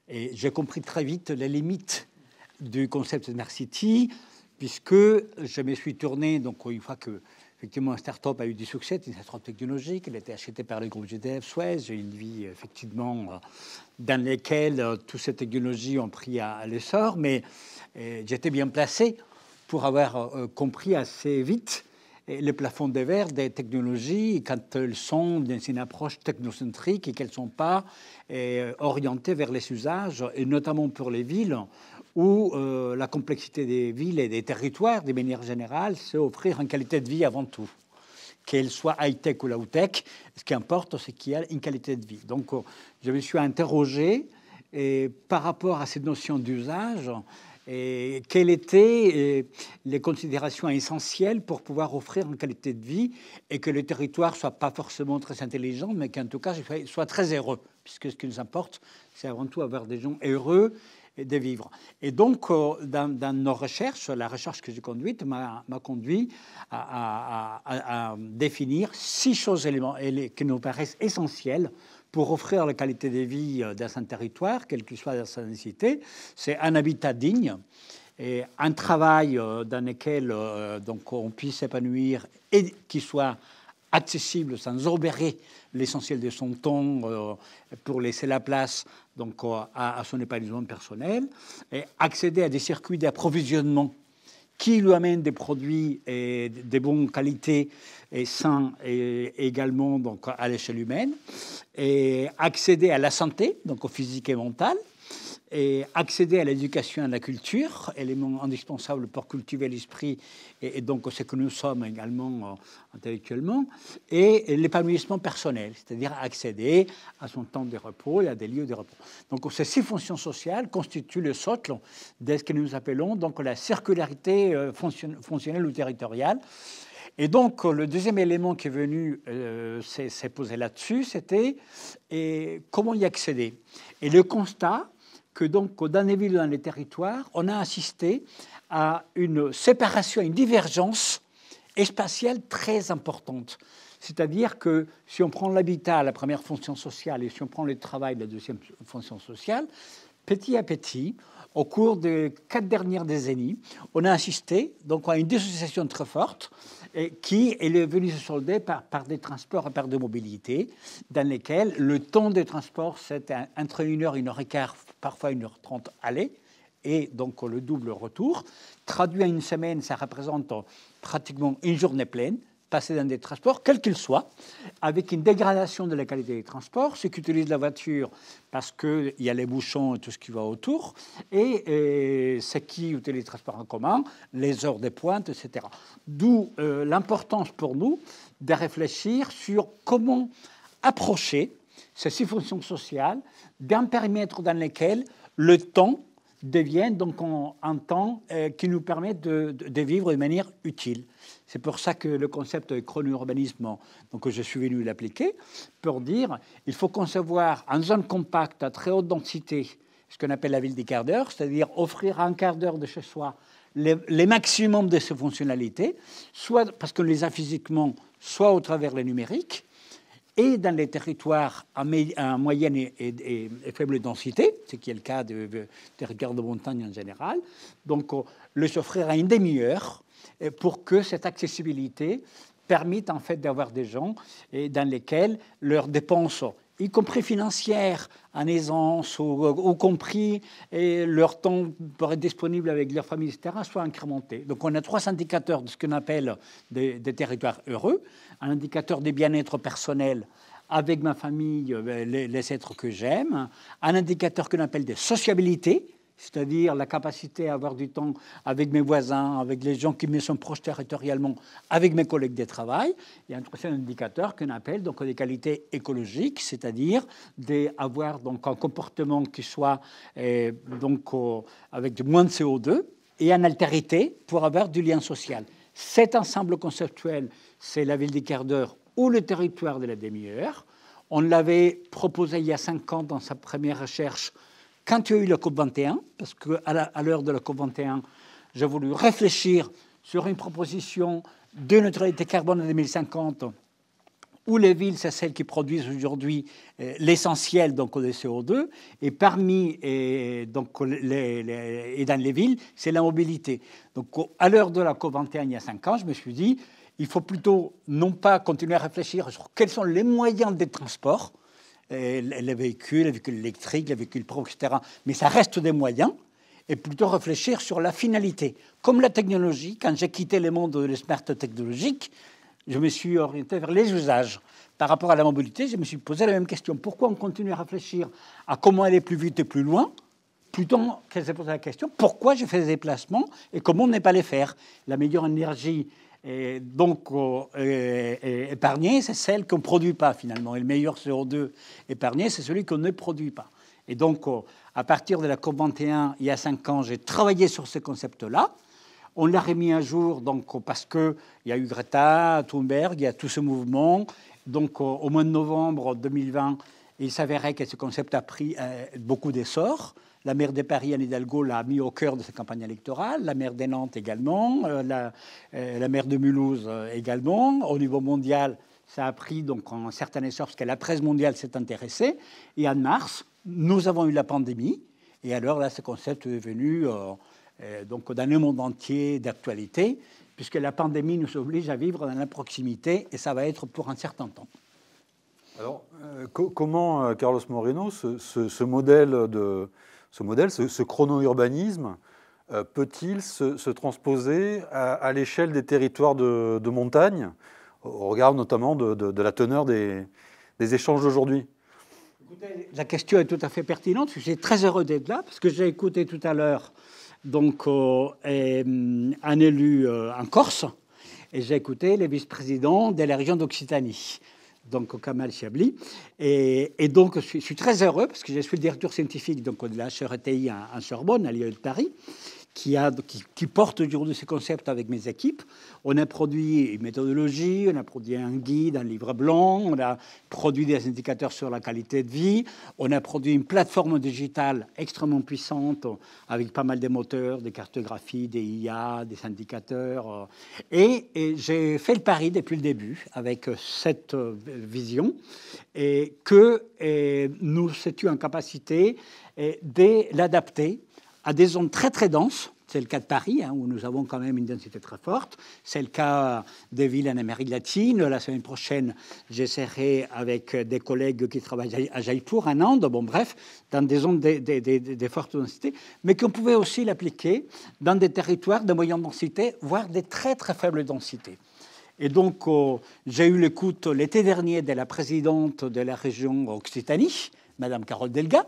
Et j'ai compris très vite les limites du concept de Narcity, puisque je me suis tourné, donc une fois que effectivement une start-up a eu du succès, une start-up technologique, elle a été achetée par le groupe GDF Suez, j'ai une vie effectivement dans laquelle euh, toutes ces technologies ont pris à l'essor, mais euh, j'étais bien placé pour avoir euh, compris assez vite le plafond des verts des technologies quand elles sont dans une approche technocentrique et qu'elles ne sont pas euh, orientées vers les usages, et notamment pour les villes, où euh, la complexité des villes et des territoires, de manière générale, c'est offrir une qualité de vie avant tout. qu'elles soient high-tech ou low-tech, ce qui importe, c'est qu'il y a une qualité de vie. Donc, euh, je me suis interrogé et par rapport à cette notion d'usage et quelles étaient euh, les considérations essentielles pour pouvoir offrir une qualité de vie et que le territoire soit pas forcément très intelligent, mais qu'en tout cas soit très heureux, puisque ce qui nous importe, c'est avant tout avoir des gens heureux et de vivre. Et donc, euh, dans, nos recherches, la recherche que j'ai conduite m'a conduit à, à, définir six choses qui nous paraissent essentielles pour offrir la qualité de vie euh, dans un territoire, quelle que soit sa densité, c'est un habitat digne et un travail euh, dans lequel euh, donc, on puisse s'épanouir et qui soit accessible sans obérer l'essentiel de son temps pour laisser la place donc, à, son épanouissement personnel, et accéder à des circuits d'approvisionnement qui lui amène des produits de bonne qualité et sains et également donc à l'échelle humaine, et accéder à la santé, donc au physique et mental, et accéder à l'éducation et à la culture, élément indispensable pour cultiver l'esprit et, donc ce que nous sommes également euh, intellectuellement, et, l'épanouissement personnel, c'est-à-dire accéder à son temps de repos et à des lieux de repos. Donc ces six fonctions sociales constituent le socle de ce que nous appelons donc la circularité euh, fonctionnelle ou territoriale. Et donc, euh, le deuxième élément qui est venu s'est posé là-dessus, c'était comment y accéder. Et le constat, que donc au dernier villes, dans les territoires, on a assisté à une séparation, à une divergence spatiale très importante. C'est-à-dire que si on prend l'habitat, la première fonction sociale, et si on prend le travail, la deuxième fonction sociale, petit à petit, au cours des quatre dernières décennies, on a assisté donc à une dissociation très forte qui est venu se solder par, des transports, par de mobilités, dans lesquels le temps de transport, c'est entre une heure, une heure et quart, parfois 1 heure trente aller, et donc le double retour. Traduit à une semaine, ça représente pratiquement une journée pleine passer dans des transports, quels qu'ils soient, avec une dégradation de la qualité des transports, ceux qui utilisent la voiture parce qu'il y a les bouchons et tout ce qui va autour, et, euh, ceux qui utilisent les transports en commun, les heures des pointes, etc. D'où euh, l'importance pour nous de réfléchir sur comment approcher ces six fonctions sociales d'un périmètre dans lequel le temps devient donc un temps euh, qui nous permet de, de vivre de manière utile. C'est pour ça que le concept de chronurbanisme donc je suis venu l'appliquer, pour dire il faut concevoir en zone compacte à très haute densité ce qu'on appelle la ville des quarts d'heure, c'est-à-dire offrir à un quart d'heure de chez soi les, maximum maximums de ses fonctionnalités, soit parce qu'on les a physiquement, soit au travers les numériques et dans les territoires à, moyenne et, faible densité, ce qui est le cas des de territoires de montagne en général. Donc, euh, le offrir à une demi-heure pour que cette accessibilité permette en fait d'avoir des gens dans lesquels leurs dépenses y compris financières, en aisance, ou, compris et leur temps pour être disponible avec leur famille, etc., soient incrémentées. Donc on a trois indicateurs de ce qu'on appelle des, territoires heureux, un indicateur des bien-être personnel avec ma famille, ben, les, êtres que j'aime, un indicateur qu'on appelle des sociabilités, c'est-à-dire la capacité à avoir du temps avec mes voisins, avec les gens qui me sont proches territorialement, avec mes collègues de travail. Il y a un troisième indicateur qu'on appelle donc des qualités écologiques, c'est-à-dire d'avoir donc un comportement qui soit euh, donc avec moins de CO2 et en altérité pour avoir du lien social. Cet ensemble conceptuel, c'est la ville des quarts d'heure ou le territoire de la demi-heure. On l'avait proposé il y a cinq ans dans sa première recherche quand il y a eu la COP 21, parce qu'à l'heure de la COP 21, j'ai voulu réfléchir sur une proposition de neutralité carbone en 2050, où les villes, c'est celles qui produisent aujourd'hui euh, l'essentiel donc des CO2, et parmi euh, donc les, et dans les villes, c'est la mobilité. Donc à l'heure de la COP 21 il y a cinq ans, je me suis dit, il faut plutôt non pas continuer à réfléchir sur quels sont les moyens de transports, les véhicules, les véhicules électriques, les véhicules propres, etc. Mais ça reste des moyens et plutôt réfléchir sur la finalité. Comme la technologie, quand j'ai quitté le monde des smart technologique, je me suis orienté vers les usages. Par rapport à la mobilité, je me suis posé la même question. Pourquoi on continue à réfléchir à comment aller plus vite et plus loin plutôt qu'elle se poser la question pourquoi je fais des déplacements et comment ne pas les faire La meilleure énergie et donc épargner, euh, c'est celle qu'on ne produit pas finalement. Et le meilleur CO2 épargné, c'est celui qu'on ne produit pas. Et donc, euh, à partir de la COP21, il y a cinq ans, j'ai travaillé sur ce concept-là. On l'a remis à jour donc, euh, parce qu'il y a eu Greta Thunberg, il y a tout ce mouvement. Donc, au mois de novembre 2020, il s'avérait que ce concept a pris beaucoup d'essor. La maire de Paris, Anne Hidalgo, l'a mis au cœur de sa campagne électorale. La maire de Nantes également. Euh, euh, la, maire de Mulhouse euh, également. Au niveau mondial, ça a pris donc un certain essor parce que la presse mondiale s'est intéressée. Et en mars, nous avons eu la pandémie. Et alors là, ce concept est venu donc dans le monde entier d'actualité, puisque la pandémie nous oblige à vivre dans la proximité, et ça va être pour un certain temps. Alors, comment, Carlos Moreno, ce modèle de, ce modèle, ce, chrono-urbanisme, euh, peut-il se, transposer à, l'échelle des territoires de, montagne, au regard notamment de, la teneur des, échanges d'aujourd'hui la question est tout à fait pertinente. Je suis très heureux d'être là parce que j'ai écouté tout à l'heure donc euh, un élu euh, en Corse et j'ai écouté les vice-présidents de la région d'Occitanie donc Kamal Chabli. Et, donc, je suis, très heureux parce que je suis le directeur scientifique donc, de la HRTI en, Sorbonne, à l'IE de Paris qui, a, du qui porte aujourd'hui ces concepts avec mes équipes. On a produit une méthodologie, on a produit un guide, un livre blanc, on a produit des indicateurs sur la qualité de vie, on a produit une plateforme digitale extrêmement puissante avec pas mal de moteurs, des cartographies, des IA, des indicateurs. Euh, et, j'ai fait le pari depuis le début avec cette euh, vision et que nous étions en capacité de l'adapter à des zones très très denses. C'est le cas de Paris, hein, où nous avons quand même une densité très forte. C'est le cas des villes en Amérique latine. La semaine prochaine, j'essaierai avec des collègues qui travaillent à Jaipur, en Inde, bon bref, dans des zones de, de, de, forte densité, mais qu'on pouvait aussi l'appliquer dans des territoires de moyenne densité, voire des très très faibles densités. Et donc, euh, j'ai eu l'écoute l'été dernier de la présidente de la région Occitanie, Madame Carole Delga,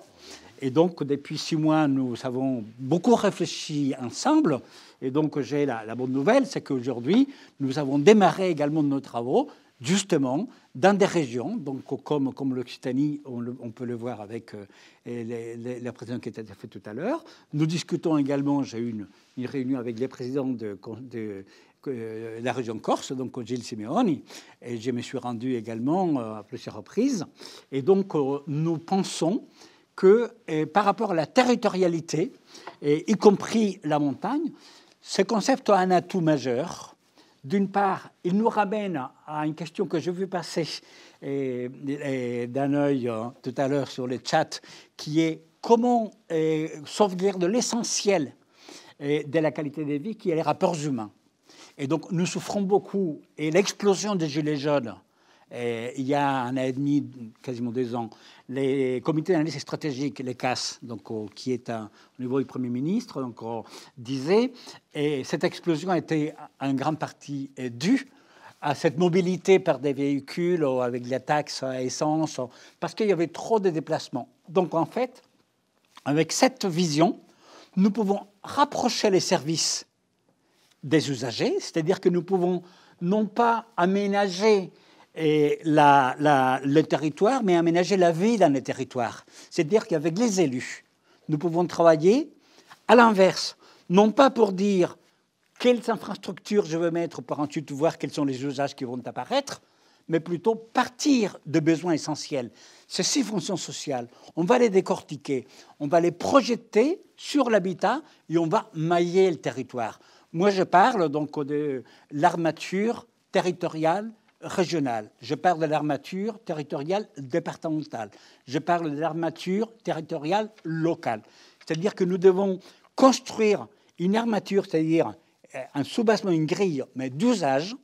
et donc, depuis six mois, nous avons beaucoup réfléchi ensemble. Et donc, j'ai la, bonne nouvelle, c'est qu'aujourd'hui, nous avons démarré également nos travaux justement dans des régions, donc comme, comme l'Occitanie, on, peut le voir avec euh, les, la présidente qui était faite tout à l'heure. Nous discutons également, j'ai eu une, réunion avec les présidents de, de euh, la région Corse, donc Gilles Simeoni, et je me suis rendu également euh, à plusieurs reprises. Et donc nous pensons que euh, par rapport à la territorialité, y compris la montagne, ce concept a un atout majeur. D'une part, il nous ramène à une question que je vu passer euh, euh, d'un œil tout à l'heure sur le chat, qui est comment sauvegarder l'essentiel de la qualité de vie, qui est les rapports humains. Et donc, nous souffrons beaucoup, et l'explosion des Gilets jaunes eh, il y a un an et demi, quasiment deux ans, les comités d'analyse stratégique, les CAS, donc, euh, qui est au niveau du Premier ministre, donc, euh, disait, et cette explosion était en grande partie euh, due à cette mobilité par des véhicules avec la taxes à essence, parce qu'il y avait trop de déplacements. Donc en fait, avec cette vision, nous pouvons rapprocher les services des usagers, c'est-à-dire que nous pouvons non pas aménager et le territoire, mais aménager la vie dans le territoire. C'est-à-dire qu'avec les élus, nous pouvons travailler à l'inverse, non pas pour dire quelles infrastructures je veux mettre pour ensuite voir quels sont les usages qui vont apparaître, mais plutôt partir de besoins essentiels. Ces six fonctions sociales, on va les décortiquer, on va les projeter sur l'habitat et on va mailler le territoire. Moi, je parle donc de l'armature territoriale régionale, je parle de l'armature territoriale départementale, je parle de l'armature territoriale locale. C'est-à-dire que nous devons construire une armature, c'est-à-dire euh, un soubassement, une grille, mais d'usage.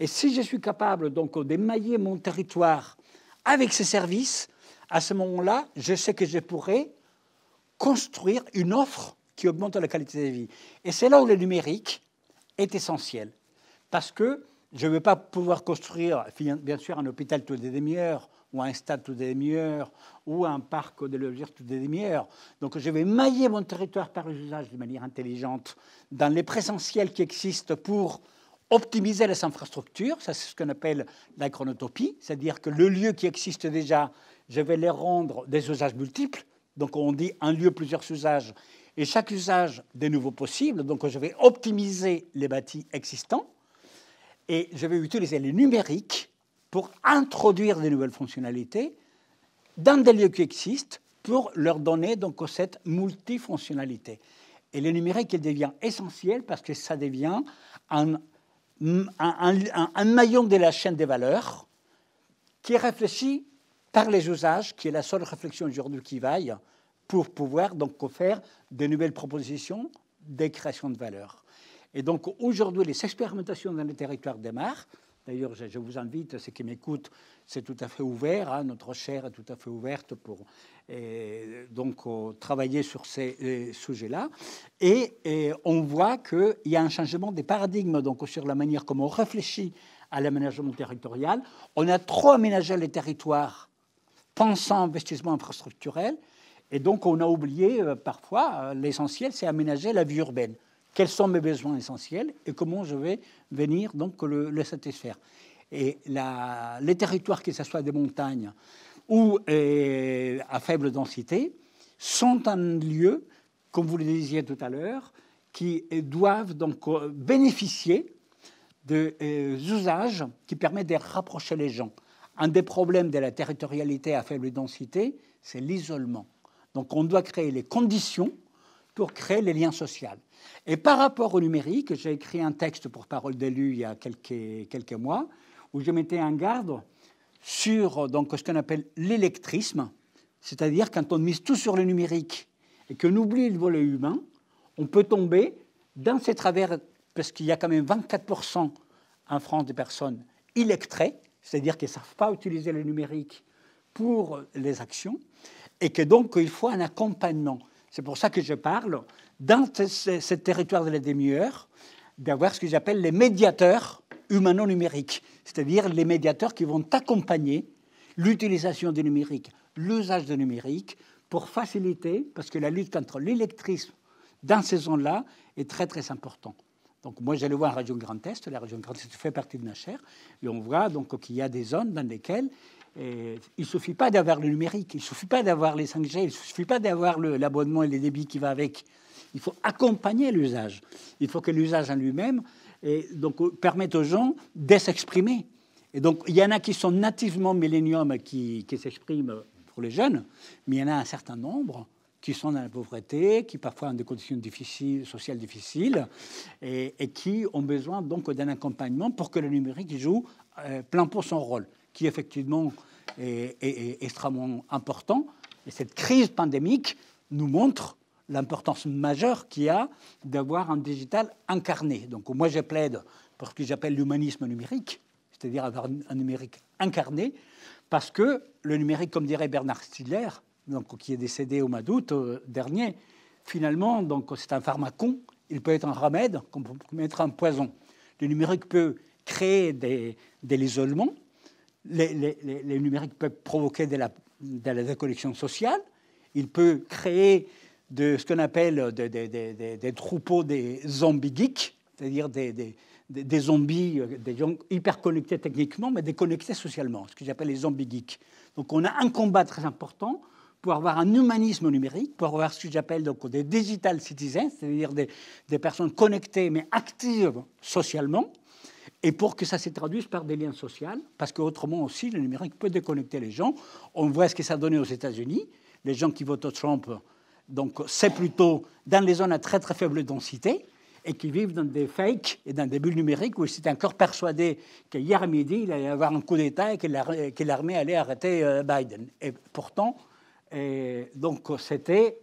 Et si je suis capable donc d'émailler mon territoire avec ces services, à ce moment-là, je sais que je pourrai construire une offre qui augmente la qualité de vie. Et c'est là où le numérique est essentiel. Parce que je ne vais pas pouvoir construire, bien sûr, un hôpital toutes les demi-heures, ou un stade toutes les demi-heures, ou un parc de loisirs toutes les demi-heures. Donc je vais mailler mon territoire par usage de manière intelligente dans les présentiels qui existent pour optimiser les infrastructures. Ça, c'est ce qu'on appelle la chronotopie, c'est-à-dire que le lieu qui existe déjà, je vais les rendre des usages multiples. Donc on dit un lieu, plusieurs usages, et chaque usage des nouveaux possibles. Donc je vais optimiser les bâtis existants et je vais utiliser le numérique pour introduire des nouvelles fonctionnalités dans des lieux qui existent pour leur donner donc cette multifonctionnalité. Et le numérique, devient essentiel parce que ça devient un, maillon de la chaîne des valeurs qui est par les usages, qui est la seule réflexion aujourd'hui qui vaille, pour pouvoir donc faire de nouvelles propositions, des créations de valeurs. Et donc aujourd'hui, les expérimentations dans les territoires démarrent. D'ailleurs, je, vous invite, ceux qui m'écoutent, c'est tout à fait ouvert, hein, notre chaire est tout à fait ouverte pour donc euh, travailler sur ces euh, sujets-là. Et, on voit qu'il y a un changement des paradigmes donc sur la manière comme on réfléchit à l'aménagement territorial. On a trop aménagé les territoires pensant investissement infrastructurel, et donc on a oublié euh, parfois l'essentiel, c'est aménager la vie urbaine quels sont mes besoins essentiels et comment je vais venir donc le, satisfaire. Et les territoires, que ce soit des montagnes ou euh, à faible densité, sont un lieu, comme vous le disiez tout à l'heure, qui doivent donc euh, bénéficier de euh, usages qui permettent de rapprocher les gens. Un des problèmes de la territorialité à faible densité, c'est l'isolement. Donc on doit créer les conditions pour créer les liens sociaux. Et par rapport au numérique, j'ai écrit un texte pour Parole d'élu il y a quelques, mois, où je mettais un garde sur donc, ce qu'on appelle l'électrisme, c'est-à-dire quand on mise tout sur le numérique et qu'on oublie le volet humain, on peut tomber dans ces travers, parce qu'il y a quand même 24% en France des personnes électrées, c'est-à-dire qu'elles ne savent pas utiliser le numérique pour les actions, et que donc il faut un accompagnement. C'est pour ça que je parle, dans ce territoire de la demi-heure, d'avoir ce que j'appelle les médiateurs humano-numériques, c'est-à-dire les médiateurs qui vont accompagner l'utilisation du numérique, l'usage du numérique, pour faciliter, parce que la lutte contre l'électrisme dans ces zones-là est très très importante. Donc moi, j'allais voir vois en région Grand Est, la région Grand Est fait partie de chaire. et on voit donc qu'il y a des zones dans lesquelles il ne suffit pas d'avoir le numérique, il ne suffit pas d'avoir les 5G, il ne suffit pas d'avoir l'abonnement et les débits qui vont avec. Il faut accompagner l'usage. Il faut que l'usage en lui-même euh, permette aux gens de s'exprimer. Et donc il y en a qui sont nativement millénium qui, s'expriment pour les jeunes, mais il y en a un certain nombre qui sont dans la pauvreté, qui parfois ont des conditions sociales difficiles, et, qui ont besoin donc d'un accompagnement pour que le numérique joue euh, plein pour son rôle qui effectivement est, extrêmement important. Et cette crise pandémique nous montre l'importance majeure qu'il y a d'avoir un digital incarné. Donc moi, je plaide pour ce que j'appelle l'humanisme numérique, c'est-à-dire avoir un numérique incarné, parce que le numérique, comme dirait Bernard Stiller, donc, qui est décédé au mois d'août euh, dernier, finalement, donc c'est un pharmacon, il peut être un remède, comme peut être un poison. Le numérique peut créer des, de l'isolement, les, numériques peuvent provoquer de la, déconnexion sociale, il peut créer de ce qu'on appelle des, troupeaux des zombies geeks, c'est-à-dire des, zombies, euh, des gens hyper connectés techniquement, mais déconnectés socialement, ce que j'appelle les zombies geeks. Donc on a un combat très important pour avoir un humanisme numérique, pour avoir ce que j'appelle donc des digital citizens, c'est-à-dire des personnes connectées mais actives socialement, et pour que ça se traduise par des liens sociaux, parce qu'autrement aussi, le numérique peut déconnecter les gens. On voit ce que ça donné aux États-Unis. Les gens qui votent au Trump, donc, c'est plutôt dans les zones à très très faible densité et qui vivent dans des fakes et dans des bulles numériques où ils étaient encore persuadés qu'hier midi, il allait y avoir un coup d'État et que l'armée allait arrêter euh, Biden. Et pourtant, et donc c'était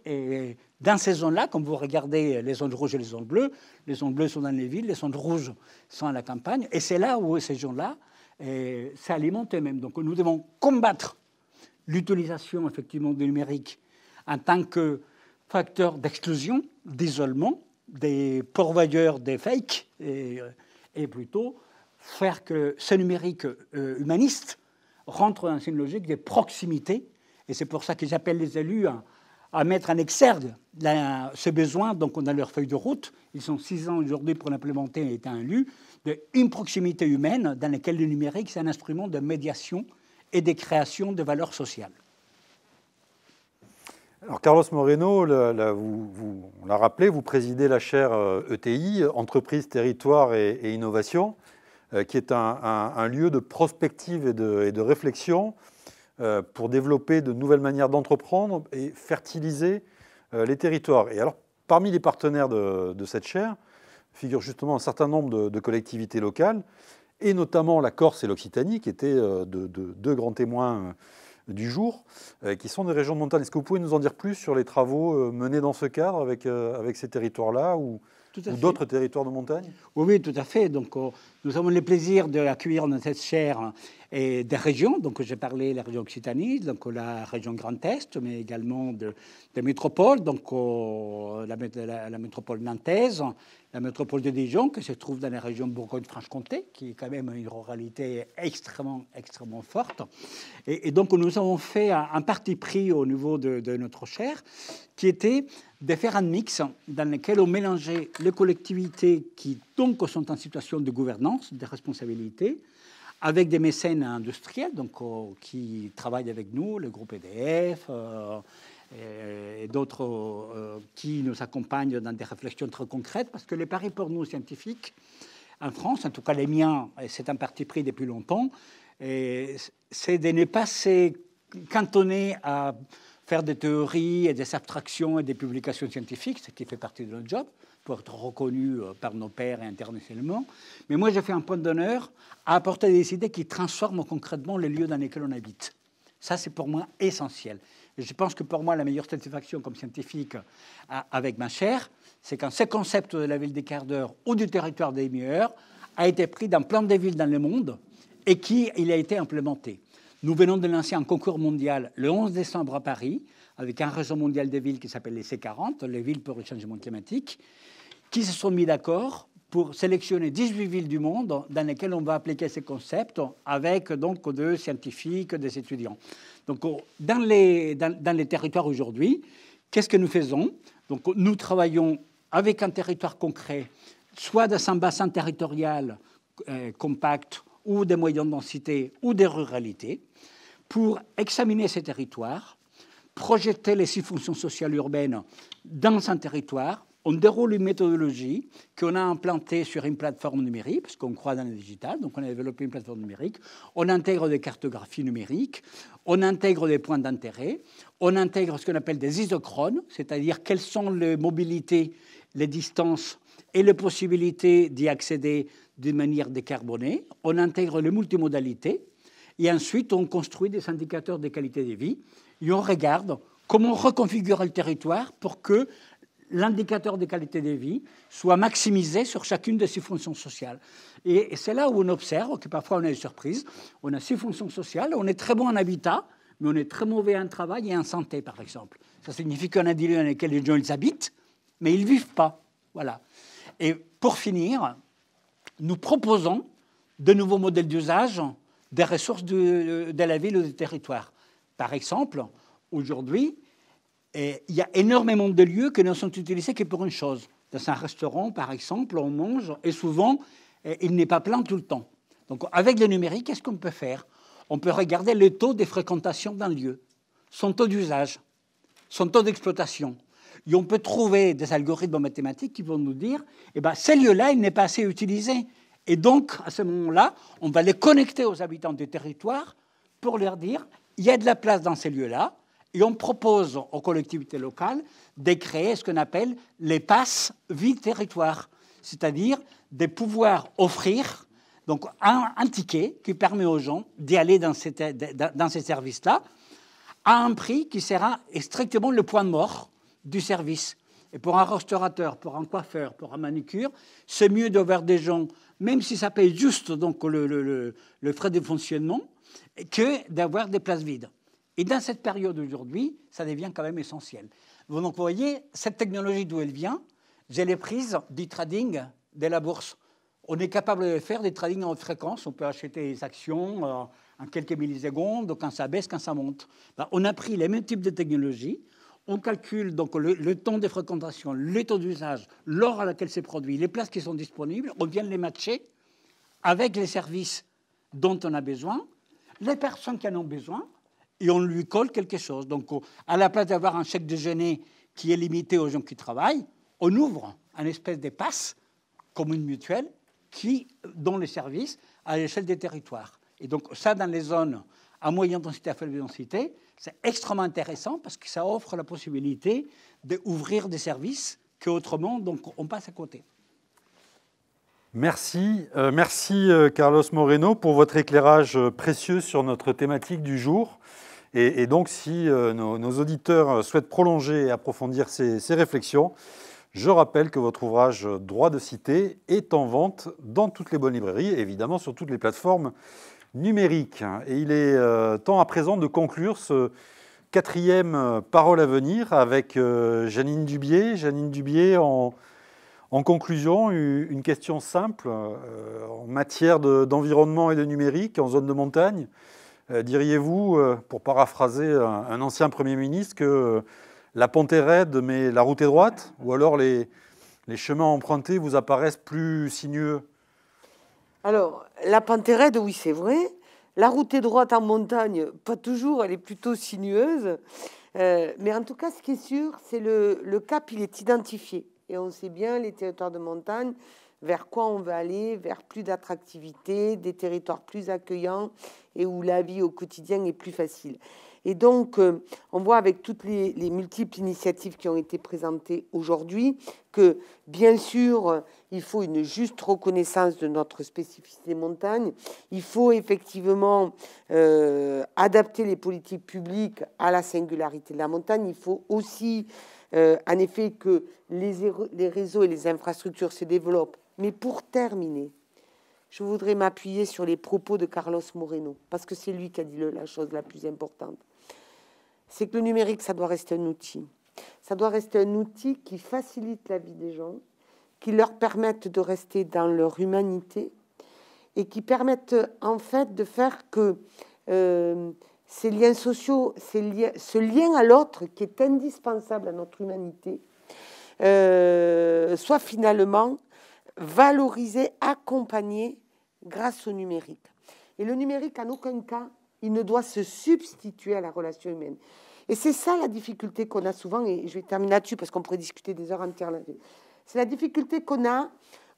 dans ces zones-là, comme vous regardez les zones rouges et les zones bleues, les zones bleues sont dans les villes, les zones rouges sont à la campagne, et c'est là où ces gens-là euh, s'alimentent eux-mêmes. Donc nous devons combattre l'utilisation effectivement du numérique en tant que facteur d'exclusion, d'isolement, des pourvoyeurs des fakes, et, euh, plutôt faire que ce numérique euh, humaniste rentre dans une logique de proximité. Et c'est pour ça qu'ils appellent les élus à mettre en exergue ce besoin, donc on a leur feuille de route, ils sont six ans aujourd'hui pour l'implémenter et un élus, d'une proximité humaine dans laquelle le numérique, c'est un instrument de médiation et des créations de valeurs sociales. Alors Carlos Moreno, on l'a rappelé, vous présidez la chaire ETI, euh, e Entreprise, Territoire et, Innovation, euh, qui est un, lieu de prospective et de réflexion euh, pour développer de nouvelles manières d'entreprendre et fertiliser euh, les territoires. Et alors, parmi les partenaires de, cette chaire, figurent justement un certain nombre de, collectivités locales, et notamment la Corse et l'Occitanie, qui étaient euh, deux grands témoins du jour, qui sont des régions de montagne. Est-ce que vous pouvez nous en dire plus sur les travaux menés dans ce cadre avec, avec ces territoires-là ou, d'autres territoires de montagne oui, oui, tout à fait. Donc, nous avons le plaisir d'accueillir dans cette chaire et des régions. Donc, j'ai parlé de la région Occitanie, donc la région Grand Est, mais également de, des métropoles, donc la, métropole nantaise, la métropole de Dijon, qui se trouve dans la région Bourgogne-Franche-Comté, qui est quand même une ruralité extrêmement, extrêmement forte. Et, donc, nous avons fait un, parti pris au niveau de, de notre chaire, qui était de faire un mix dans lequel on mélangeait les collectivités qui donc sont en situation de gouvernance, de responsabilité, avec des mécènes industriels donc, euh, qui travaillent avec nous, le groupe EDF euh, et, d'autres euh, qui nous accompagnent dans des réflexions très concrètes, parce que les paris pour nous scientifiques, en France, en tout cas les miens, c'est un parti pris depuis longtemps, c'est de ne pas se cantonner à faire des théories et des abstractions et des publications scientifiques, ce qui fait partie de notre job, pour être reconnu euh, par nos pairs et internationalement. Mais moi, j'ai fait un point d'honneur à apporter des idées qui transforment concrètement les lieux dans lesquels on habite. Ça, c'est pour moi essentiel. je pense que pour moi, la meilleure satisfaction comme scientifique euh, avec ma chaire, c'est quand ce concept de la ville des quarts d'heure ou du territoire des demi-heures a été pris dans plein de villes dans le monde et qu'il a été implémenté. Nous venons de lancer un concours mondial le 11 décembre à Paris, avec un réseau mondial des villes qui s'appelle les C40, les villes pour le changement climatique, qui se sont mis d'accord pour sélectionner 18 villes du monde dans lesquelles on va appliquer ces concepts avec donc des scientifiques, des étudiants. Donc oh, dans les, dans, les territoires aujourd'hui, qu'est-ce que nous faisons Donc nous travaillons avec un territoire concret, soit dans un bassin territorial euh, compact ou des moyennes densité ou des ruralités, pour examiner ces territoires, projeter les six fonctions sociales urbaines dans un territoire. On déroule une méthodologie qu'on a implantée sur une plateforme numérique, parce qu'on croit dans le digital, donc on a développé une plateforme numérique. On intègre des cartographies numériques, on intègre des points d'intérêt, on intègre ce qu'on appelle des isochrones, c'est-à-dire quelles sont les mobilités, les distances et les possibilités d'y accéder de manière décarbonée, on intègre les multimodalités, et ensuite on construit des indicateurs de qualité de vie, et on regarde comment reconfigurer le territoire pour que l'indicateur de qualité de vie soit maximisé sur chacune de ses fonctions sociales. Et c'est là où on observe que parfois on a des surprises. On a six fonctions sociales, on est très bon en habitat, mais on est très mauvais en travail et en santé, par exemple. Ça signifie qu'on a des lieux dans lesquels les gens ils habitent, mais ils ne vivent pas. Voilà. Et pour finir, nous proposons de nouveaux modèles d'usage des ressources de, la ville ou du territoire. Par exemple, aujourd'hui, eh, il y a énormément de lieux qui ne sont utilisés que pour une chose. Dans un restaurant, par exemple, on mange et souvent, eh, il n'est pas plein tout le temps. Donc, avec le numérique, qu'est-ce qu'on peut faire On peut regarder le taux de fréquentation d'un lieu, son taux d'usage, son taux d'exploitation. Et on peut trouver des algorithmes mathématiques qui vont nous dire, eh ben, ces lieux-là, il n'est pas assez utilisé. Et donc, à ce moment-là, on va les connecter aux habitants du territoire pour leur dire, il y a de la place dans ces lieux-là, et on propose aux collectivités locales de créer ce qu'on appelle les passes vie-territoire, c'est-à-dire de pouvoir offrir donc un, ticket qui permet aux gens d'y aller dans, dans ces services-là à un prix qui sera strictement le point de mort du service. Et pour un restaurateur, pour un coiffeur, pour un manicure, c'est mieux d'avoir des gens, même si ça paye juste donc, le, le, le, frais de fonctionnement, que d'avoir des places vides. Et dans cette période aujourd'hui, ça devient quand même essentiel. Vous voyez, cette technologie d'où elle vient, j'ai les prises du trading de la bourse. On est capable de faire des trading en haute fréquence, on peut acheter des actions euh, en quelques millisecondes, quand ça baisse, quand ça monte. Ben, on a pris les mêmes types de technologies on calcule donc le, temps de fréquentation, le taux d'usage, l'heure à laquelle c'est produit, les places qui sont disponibles, on vient les matcher avec les services dont on a besoin, les personnes qui en ont besoin, et on lui colle quelque chose. Donc, à la place d'avoir un chèque déjeuner qui est limité aux gens qui travaillent, on ouvre un espèce passe comme une mutuelle, qui donne les services à l'échelle des territoires. Et donc, ça, dans les zones à moyenne densité, à faible densité, c'est extrêmement intéressant parce que ça offre la possibilité d'ouvrir des services qu'autrement, donc, on passe à côté. Merci, euh, merci euh, Carlos Moreno pour votre éclairage euh, précieux sur notre thématique du jour. Et, donc, si nos, auditeurs souhaitent prolonger et approfondir ces, réflexions, je rappelle que votre ouvrage Droit de cité est en vente dans toutes les bonnes librairies, et évidemment sur toutes les plateformes numérique. Et il est euh, temps à présent de conclure ce quatrième euh, Parole à venir avec euh, Janine Dubier. Janine Dubier, en, conclusion, une question simple en matière d'environnement et de numérique en zone de montagne. Diriez-vous, pour paraphraser un, ancien Premier ministre, que la pente est raide mais la route est droite Ou alors les chemins empruntés vous apparaissent plus sinueux alors, la Panthérède, oui, c'est vrai. La route est droite en montagne, pas toujours, elle est plutôt sinueuse. Euh, mais en tout cas, ce qui est sûr, c'est le, le cap, il est identifié. Et on sait bien les territoires de montagne, vers quoi on veut aller, vers plus d'attractivité, des territoires plus accueillants et où la vie au quotidien est plus facile. Et donc, euh, on voit avec toutes les, multiples initiatives qui ont été présentées aujourd'hui que, bien sûr, il faut une juste reconnaissance de notre spécificité montagne. Il faut effectivement euh, adapter les politiques publiques à la singularité de la montagne. Il faut aussi, euh, en effet, que les réseaux et les infrastructures se développent. Mais pour terminer, je voudrais m'appuyer sur les propos de Carlos Moreno, parce que c'est lui qui a dit la chose la plus importante c'est que le numérique, ça doit rester un outil. Ça doit rester un outil qui facilite la vie des gens, qui leur permette de rester dans leur humanité et qui permette en fait de faire que euh, ces liens sociaux, ces ce lien à l'autre qui est indispensable à notre humanité, euh, soit finalement valorisé, accompagné grâce au numérique. Et le numérique, en aucun cas, il ne doit se substituer à la relation humaine. Et c'est ça la difficulté qu'on a souvent, et je vais terminer là-dessus parce qu'on pourrait discuter des heures entières C'est la difficulté qu'on a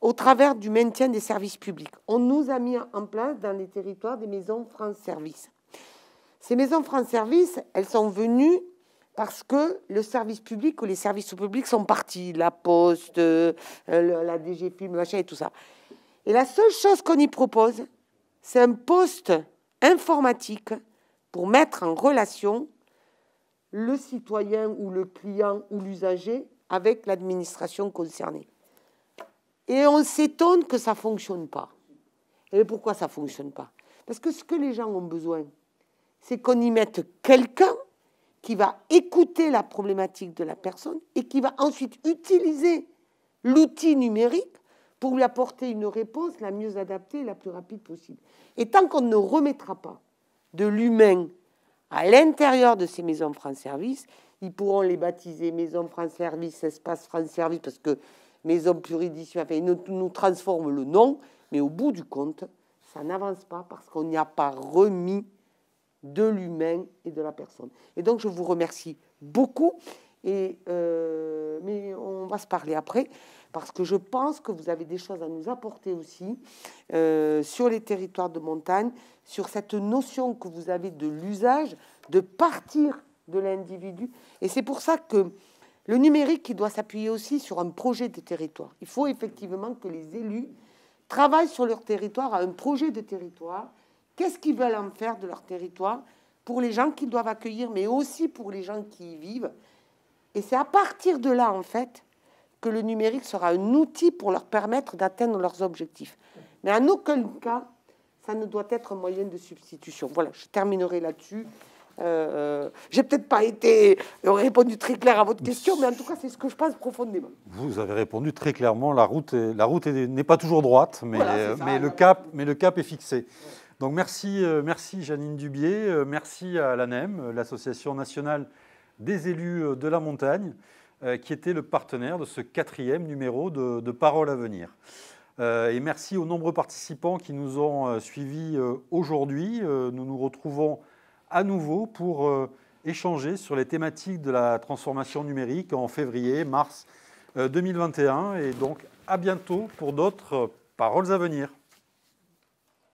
au travers du maintien des services publics. On nous a mis en place dans les territoires des maisons France Service. Ces maisons France Service, elles sont venues parce que le service public ou les services publics sont partis, la Poste, euh, la DGP, machin et tout ça. Et la seule chose qu'on y propose, c'est un poste informatique pour mettre en relation le citoyen ou le client ou l'usager avec l'administration concernée. Et on s'étonne que ça ne fonctionne pas. Et pourquoi ça ne fonctionne pas Parce que ce que les gens ont besoin, c'est qu'on y mette quelqu'un qui va écouter la problématique de la personne et qui va ensuite utiliser l'outil numérique pour lui apporter une réponse la mieux adaptée et la plus rapide possible. Et tant qu'on ne remettra pas de l'humain à l'intérieur de ces maisons France Service, ils pourront les baptiser maisons France Service, Espace France Service, parce que maisons Pluridisciplinaire, enfin, ils nous, transforment le nom, mais au bout du compte, ça n'avance pas parce qu'on n'y a pas remis de l'humain et de la personne. Et donc, je vous remercie beaucoup. Et euh, mais on va se parler après parce que je pense que vous avez des choses à nous apporter aussi euh, sur les territoires de montagne, sur cette notion que vous avez de l'usage, de partir de l'individu. Et c'est pour ça que le numérique, il doit s'appuyer aussi sur un projet de territoire. Il faut effectivement que les élus travaillent sur leur territoire, à un projet de territoire. Qu'est-ce qu'ils veulent en faire de leur territoire pour les gens qu'ils doivent accueillir, mais aussi pour les gens qui y vivent. Et c'est à partir de là, en fait, que le numérique sera un outil pour leur permettre d'atteindre leurs objectifs. Mais en aucun cas, ça ne doit être un moyen de substitution. Voilà, je terminerai là-dessus. Euh, euh J'ai peut-être pas été euh, répondu très clair à votre question, mais en tout cas, c'est ce que je pense profondément. Vous avez répondu très clairement. La route, la route n'est pas toujours droite, mais, euh, le cap, mais le cap est fixé. Donc merci, merci Janine Dubier, merci à l'ANEM, l'Association nationale des élus de la montagne. Euh, qui était le partenaire de ce quatrième numéro de, Paroles à venir. Euh, et merci aux nombreux participants qui nous ont euh, suivis aujourd'hui. nous nous retrouvons à nouveau pour échanger sur les thématiques de la transformation numérique en février, mars 2021. Et donc à bientôt pour d'autres paroles à venir.